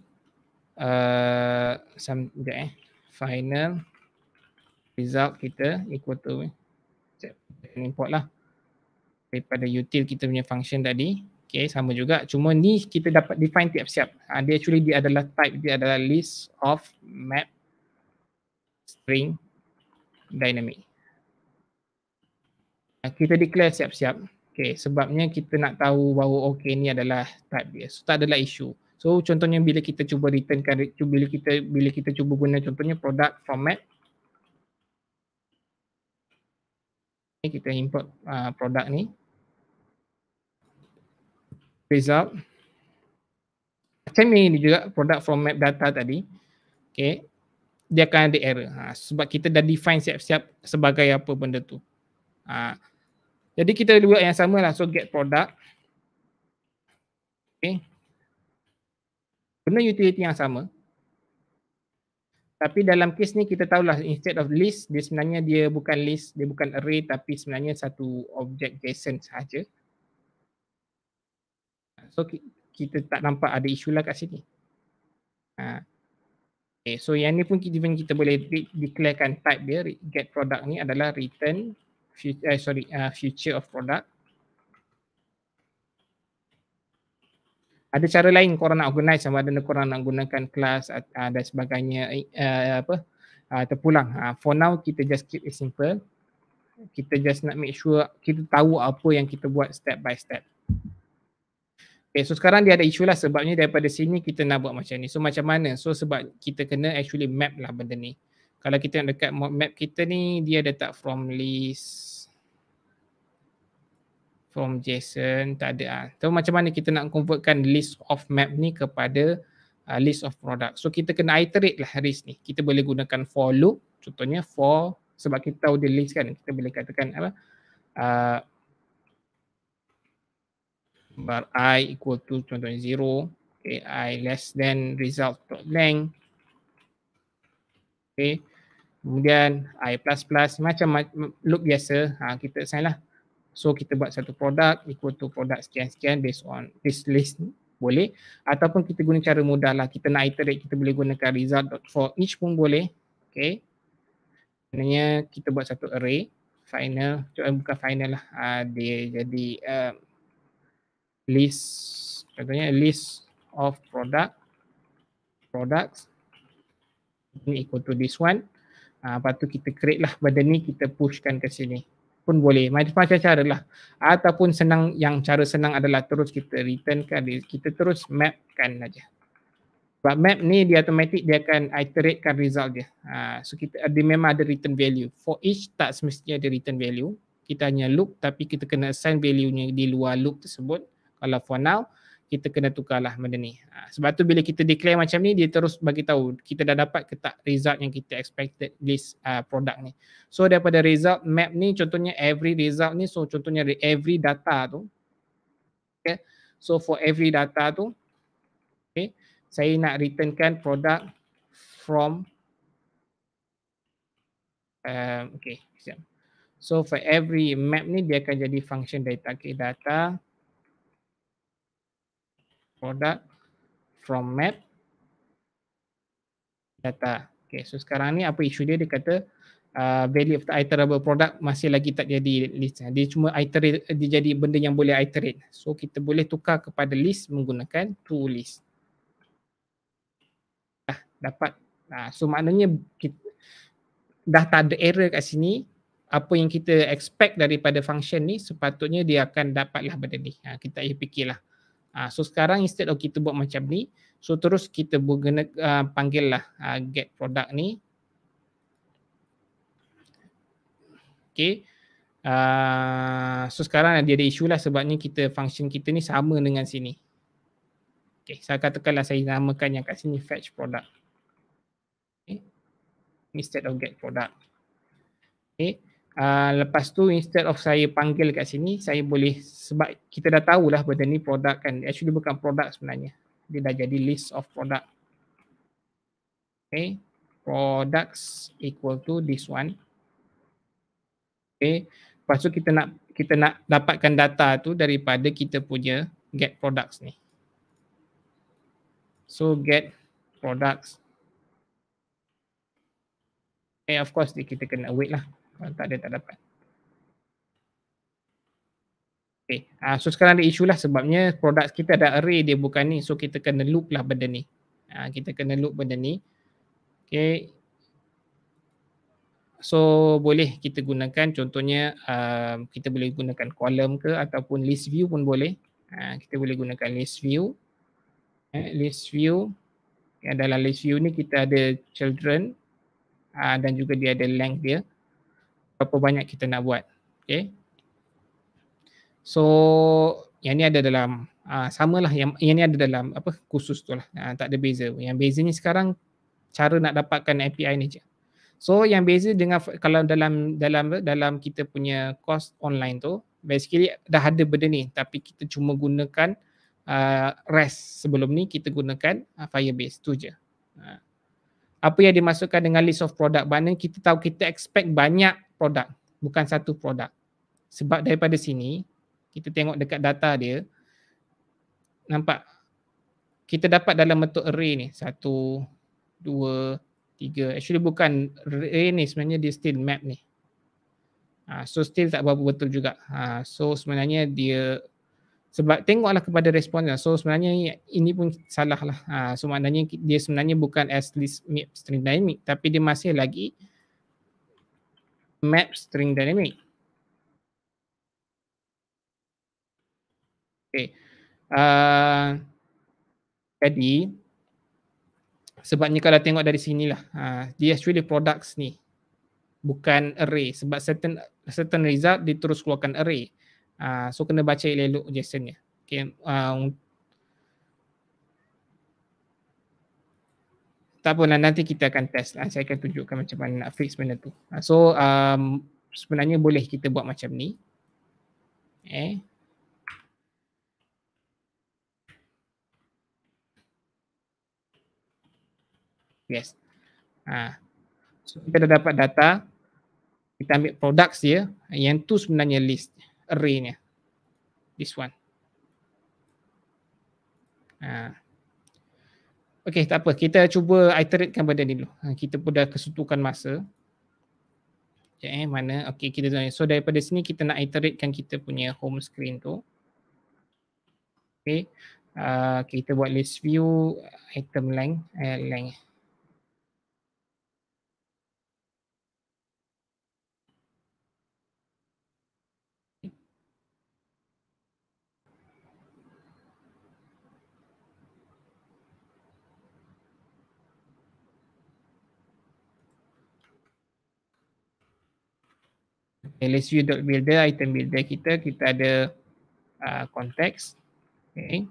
uh, some sekejap eh final result kita equal to eh, import lah daripada util kita punya function tadi Okay, sama juga. Cuma ni kita dapat define tiap-siap. Uh, dia actually dia adalah type, dia adalah list of map string dynamic. Ah, kita declare siap-siap. Okay, sebabnya kita nak tahu bahawa okay ni adalah type dia. So, tak adalah isu. So, contohnya bila kita cuba returnkan, bila kita bila kita cuba guna contohnya product format. Ini kita import uh, ah, product ni. Result. Macam ni juga product format data tadi. Okay, dia akan ada error ha, sebab kita dah define siap-siap sebagai apa benda tu ha, jadi kita buat yang sama lah so get product okay. guna utility yang sama tapi dalam kes ni kita tahulah instead of list dia sebenarnya dia bukan list dia bukan array tapi sebenarnya satu objek JSON sahaja so kita tak nampak ada isu lah kat sini ha. Okay, so yang ni pun kita, kita boleh de- declarekan type dia get product ni adalah return future, uh, sorry uh, future of product. Ada cara lain korang nak organize sama ada korang nak gunakan kelas uh, dan sebagainya uh, apa uh, terpulang. Uh, for now kita just keep it simple. Kita just nak make sure kita tahu apa yang kita buat step by step. Okay, so sekarang dia ada isu lah sebabnya daripada sini kita nak buat macam ni. So macam mana? So sebab kita kena actually map lah benda ni. Kalau kita nak dekat map kita ni, dia ada tak from list from JSON, tak ada lah. So macam mana kita nak convertkan list of map ni kepada uh, list of product. So kita kena iterate lah list ni. Kita boleh gunakan for loop, contohnya for sebab kita tahu dia list kan, kita boleh katakan apa, uh, Bar i equal to contohnya zero, okay, i less than result dot length. Okay. Kemudian i plus plus macam loop biasa ha, kita sign lah. So kita buat satu produk equal to produk sekian-sekian based on this list boleh ataupun kita guna cara mudah lah kita nak iterate kita boleh gunakan result dot for each pun boleh. Okay. Maksudnya kita buat satu array final, cuma bukan final lah. Uh, dia jadi um, list contohnya list of product products ni equal to this one ha, lepas tu kita create lah benda ni kita pushkan ke sini pun boleh macam-macam cara lah ataupun senang yang cara senang adalah terus kita return kan kita terus mapkan aja sebab map ni dia automatic dia akan iterate kan result dia ha, so kita ada memang ada return value for each tak semestinya ada return value kita hanya loop tapi kita kena assign value nya di luar loop tersebut kalau for now kita kena tukarlah benda ni. Ha, sebab tu bila kita declare macam ni dia terus bagi tahu kita dah dapat ke tak result yang kita expected list uh, product ni. So daripada result map ni contohnya every result ni so contohnya every data tu okay. So for every data tu okay, saya nak returnkan product from um, okay. So for every map ni dia akan jadi function data. Okay, data product from map data. Okay, so sekarang ni apa isu dia? Dia kata uh, value of the iterable product masih lagi tak jadi list. Dia cuma iterate, eh, dia jadi benda yang boleh iterate. So kita boleh tukar kepada list menggunakan to list. Dah dapat. Nah, so maknanya kita, dah tak ada error kat sini. Apa yang kita expect daripada function ni sepatutnya dia akan dapatlah benda ni. Ha, kita ayuh fikirlah. Uh, so sekarang instead of kita buat macam ni, so terus kita guna uh, ah, panggil lah uh, get product ni. Okay. Uh, so sekarang dia ada isu lah sebabnya kita function kita ni sama dengan sini. Okay, saya katakan lah saya namakan yang kat sini fetch product. Okay. Instead of get product. Okay. Uh, lepas tu instead of saya panggil kat sini, saya boleh sebab kita dah tahu lah benda ni produk kan. Actually bukan produk sebenarnya. Dia dah jadi list of product. Okay. Products equal to this one. Okay. Lepas tu kita nak kita nak dapatkan data tu daripada kita punya get products ni. So get products. Okay, eh, of course kita kena wait lah. Kalau ah, tak ada tak dapat. Okay. Uh, ah, so sekarang ada isu lah sebabnya produk kita ada array dia bukan ni. So kita kena loop lah benda ni. Uh, kita kena loop benda ni. Okay. So boleh kita gunakan contohnya uh, kita boleh gunakan column ke ataupun list view pun boleh. Uh, kita boleh gunakan list view. Eh, list view. Okay, dalam list view ni kita ada children uh, dan juga dia ada length dia berapa banyak kita nak buat. Okay. So yang ni ada dalam uh, ah, sama lah yang, yang ni ada dalam apa khusus tu lah. Uh, tak ada beza. Yang beza ni sekarang cara nak dapatkan API ni je. So yang beza dengan kalau dalam dalam dalam kita punya cost online tu basically dah ada benda ni tapi kita cuma gunakan uh, REST sebelum ni kita gunakan uh, Firebase tu je. Uh, apa yang dimasukkan dengan list of product mana kita tahu kita expect banyak produk, bukan satu produk. Sebab daripada sini, kita tengok dekat data dia, nampak kita dapat dalam bentuk array ni, satu, dua, tiga. Actually bukan array ni, sebenarnya dia still map ni. Ha, so still tak berapa betul juga. Ha, so sebenarnya dia sebab tengoklah kepada responnya. So sebenarnya ini pun salah lah. Ha, so maknanya dia sebenarnya bukan as list mip string dynamic tapi dia masih lagi map string dynamic. Okay. Uh, jadi, sebabnya kalau tengok dari sini lah, uh, dia actually products ni. Bukan array. Sebab certain certain result, dia terus keluarkan array. Uh, so, kena baca elok-elok JSON-nya. Okay. Uh, tak apa nanti kita akan test lah. Saya akan tunjukkan macam mana nak fix benda tu. Ah, so um, sebenarnya boleh kita buat macam ni. Eh. Yes. Ha. So kita dah dapat data. Kita ambil products dia. Yang tu sebenarnya list arraynya. This one. Ha. Okey tak apa kita cuba iteratekan benda ni dulu. Ha, kita pun dah kesutukan masa. Sekejap eh mana. Okey kita tengok. So daripada sini kita nak iteratekan kita punya home screen tu. Okey. Uh, kita buat list view item length. Eh, length. builder item builder kita kita ada uh, context okey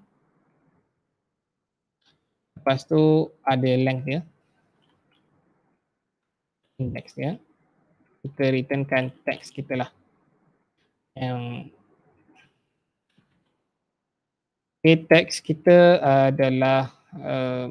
lepas tu ada length dia index dia kita returnkan text kita lah yang um, okay, text kita adalah uh,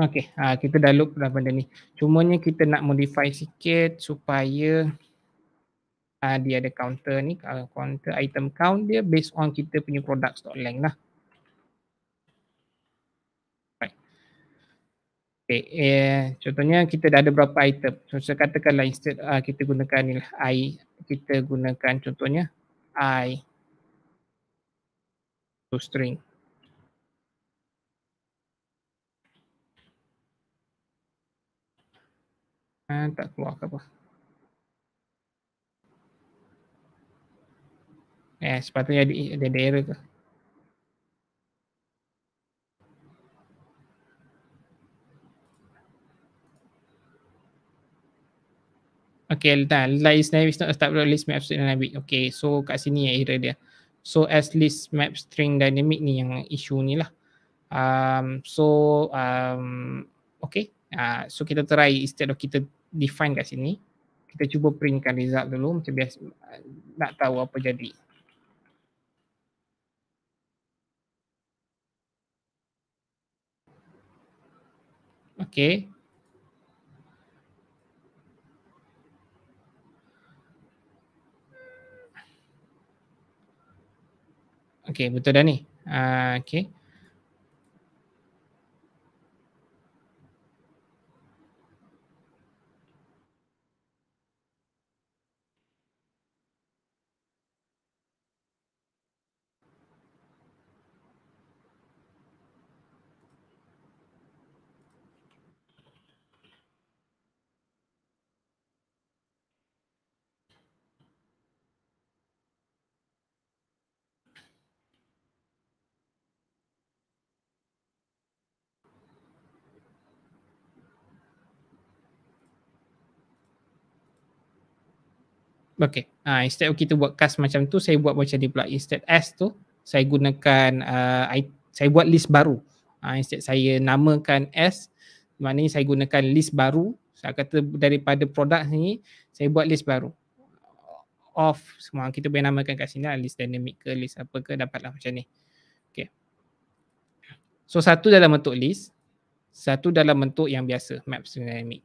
Okey, ha, kita dah loop dah benda ni. Cuma ni kita nak modify sikit supaya ha, dia ada counter ni. Kalau counter item count dia based on kita punya product stock length lah. Okay, eh, contohnya kita dah ada berapa item. So, saya katakanlah instead uh, kita gunakan ni lah. I, kita gunakan contohnya I to string. Eh, tak keluar ke apa? Eh, sepatutnya ada, ada, ada ke? Okay, letak. Letak list name is not a start list map string dynamic. Okay, so kat sini ya error dia. So, as list map string dynamic ni yang isu ni lah. Um, so, um, okay. Uh, so, kita try instead of kita define kat sini. Kita cuba printkan result dulu macam biasa nak tahu apa jadi. Okay. Okay, betul dah ni. Uh, ah, okay. Okay. Ha, instead of kita buat cast macam tu, saya buat macam ni pula. Instead S tu, saya gunakan, uh, I, saya buat list baru. Ha, instead saya namakan S, maknanya saya gunakan list baru. Saya kata daripada produk ni, saya buat list baru. Of semua. Kita boleh namakan kat sini lah. List dynamic ke, list apa ke, dapatlah macam ni. Okay. So satu dalam bentuk list, satu dalam bentuk yang biasa, maps dynamic.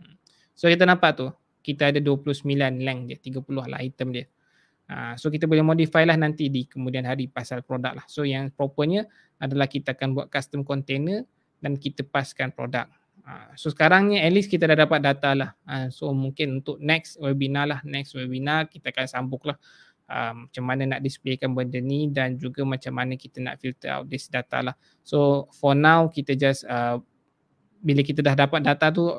Hmm. So kita nampak tu, kita ada 29 length dia, 30 lah item dia. Ha, so kita boleh modify lah nanti di kemudian hari pasal produk lah. So yang propernya adalah kita akan buat custom container dan kita paskan produk. Ha, so sekarang ni at least kita dah dapat data lah. Ha, so mungkin untuk next webinar lah, next webinar kita akan sambung lah um, macam mana nak displaykan benda ni dan juga macam mana kita nak filter out this data lah. So for now kita just uh, bila kita dah dapat data tu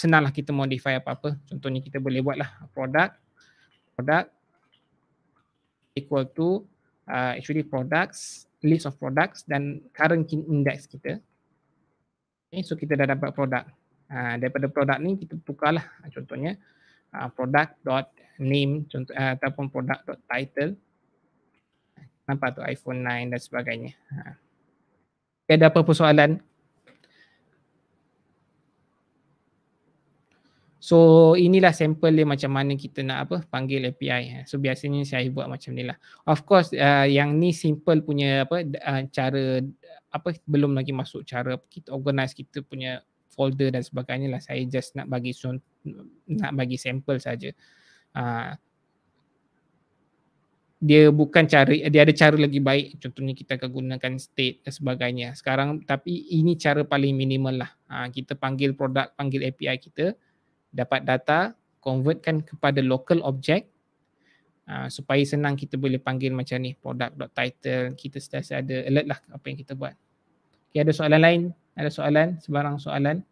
senanglah kita modify apa-apa. Contohnya kita boleh buatlah product product equal to uh, actually products list of products dan current index kita. Okay, so kita dah dapat product. Uh, daripada product ni kita tukarlah uh, contohnya uh, product.name contoh uh, ataupun product.title Nampak tu iPhone 9 dan sebagainya. Uh. Ha. Okay, ada apa-apa soalan So inilah sampel dia macam mana kita nak apa panggil API. Ha, so biasanya saya buat macam ni lah. Of course uh, yang ni simple punya apa uh, cara apa belum lagi masuk cara kita organize kita punya folder dan sebagainya lah. Saya just nak bagi nak bagi sampel saja. Uh, dia bukan cara dia ada cara lagi baik contohnya kita akan gunakan state dan sebagainya sekarang tapi ini cara paling minimal lah uh, kita panggil produk panggil API kita dapat data convertkan kepada local object uh, supaya senang kita boleh panggil macam ni product.title kita sentiasa ada alert lah apa yang kita buat okay, ada soalan lain? ada soalan? sebarang soalan?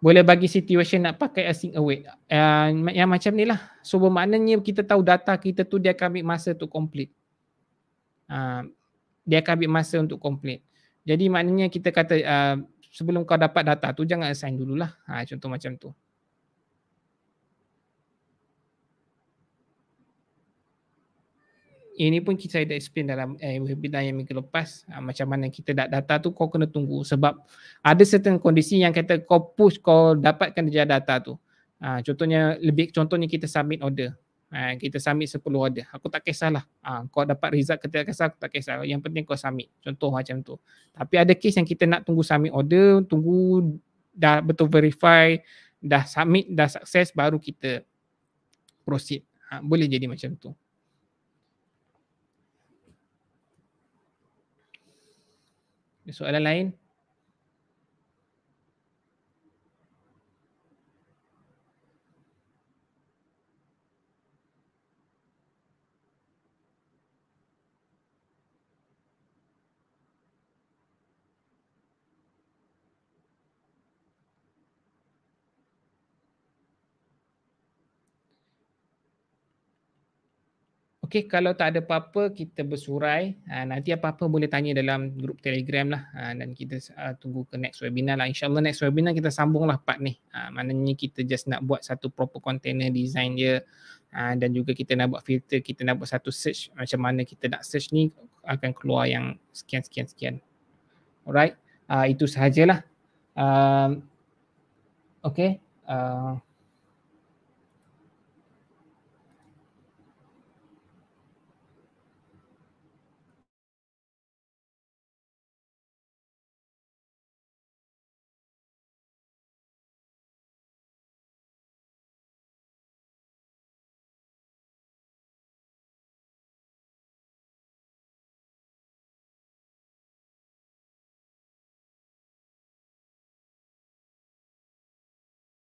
boleh bagi situation nak pakai async await uh, yang macam ni lah so bermaknanya kita tahu data kita tu dia akan ambil masa untuk complete uh, dia akan ambil masa untuk complete jadi maknanya kita kata uh, sebelum kau dapat data tu jangan assign dululah. Ha, contoh macam tu. Ini pun kita ada explain dalam eh, webinar yang minggu lepas ha, macam mana kita dah data tu kau kena tunggu sebab ada certain kondisi yang kata kau push kau dapatkan dia data tu. Ha, contohnya lebih contohnya kita submit order. Ha, kita submit 10 order. Aku tak kisahlah. Ha, kau dapat result ke tak kisah, aku tak kisah. Yang penting kau submit. Contoh macam tu. Tapi ada case yang kita nak tunggu submit order, tunggu dah betul verify, dah submit, dah sukses baru kita proceed. Ha, boleh jadi macam tu. Ada soalan lain? Okey, kalau tak ada apa-apa kita bersurai. Ha, nanti apa-apa boleh tanya dalam grup Telegram lah ha, dan kita ha, tunggu ke next webinar lah. InsyaAllah next webinar kita sambung lah part ni. Ha, maknanya kita just nak buat satu proper container design dia ha, dan juga kita nak buat filter, kita nak buat satu search macam mana kita nak search ni akan keluar yang sekian-sekian-sekian. Alright, ha, itu sahajalah. Uh, okay. Uh,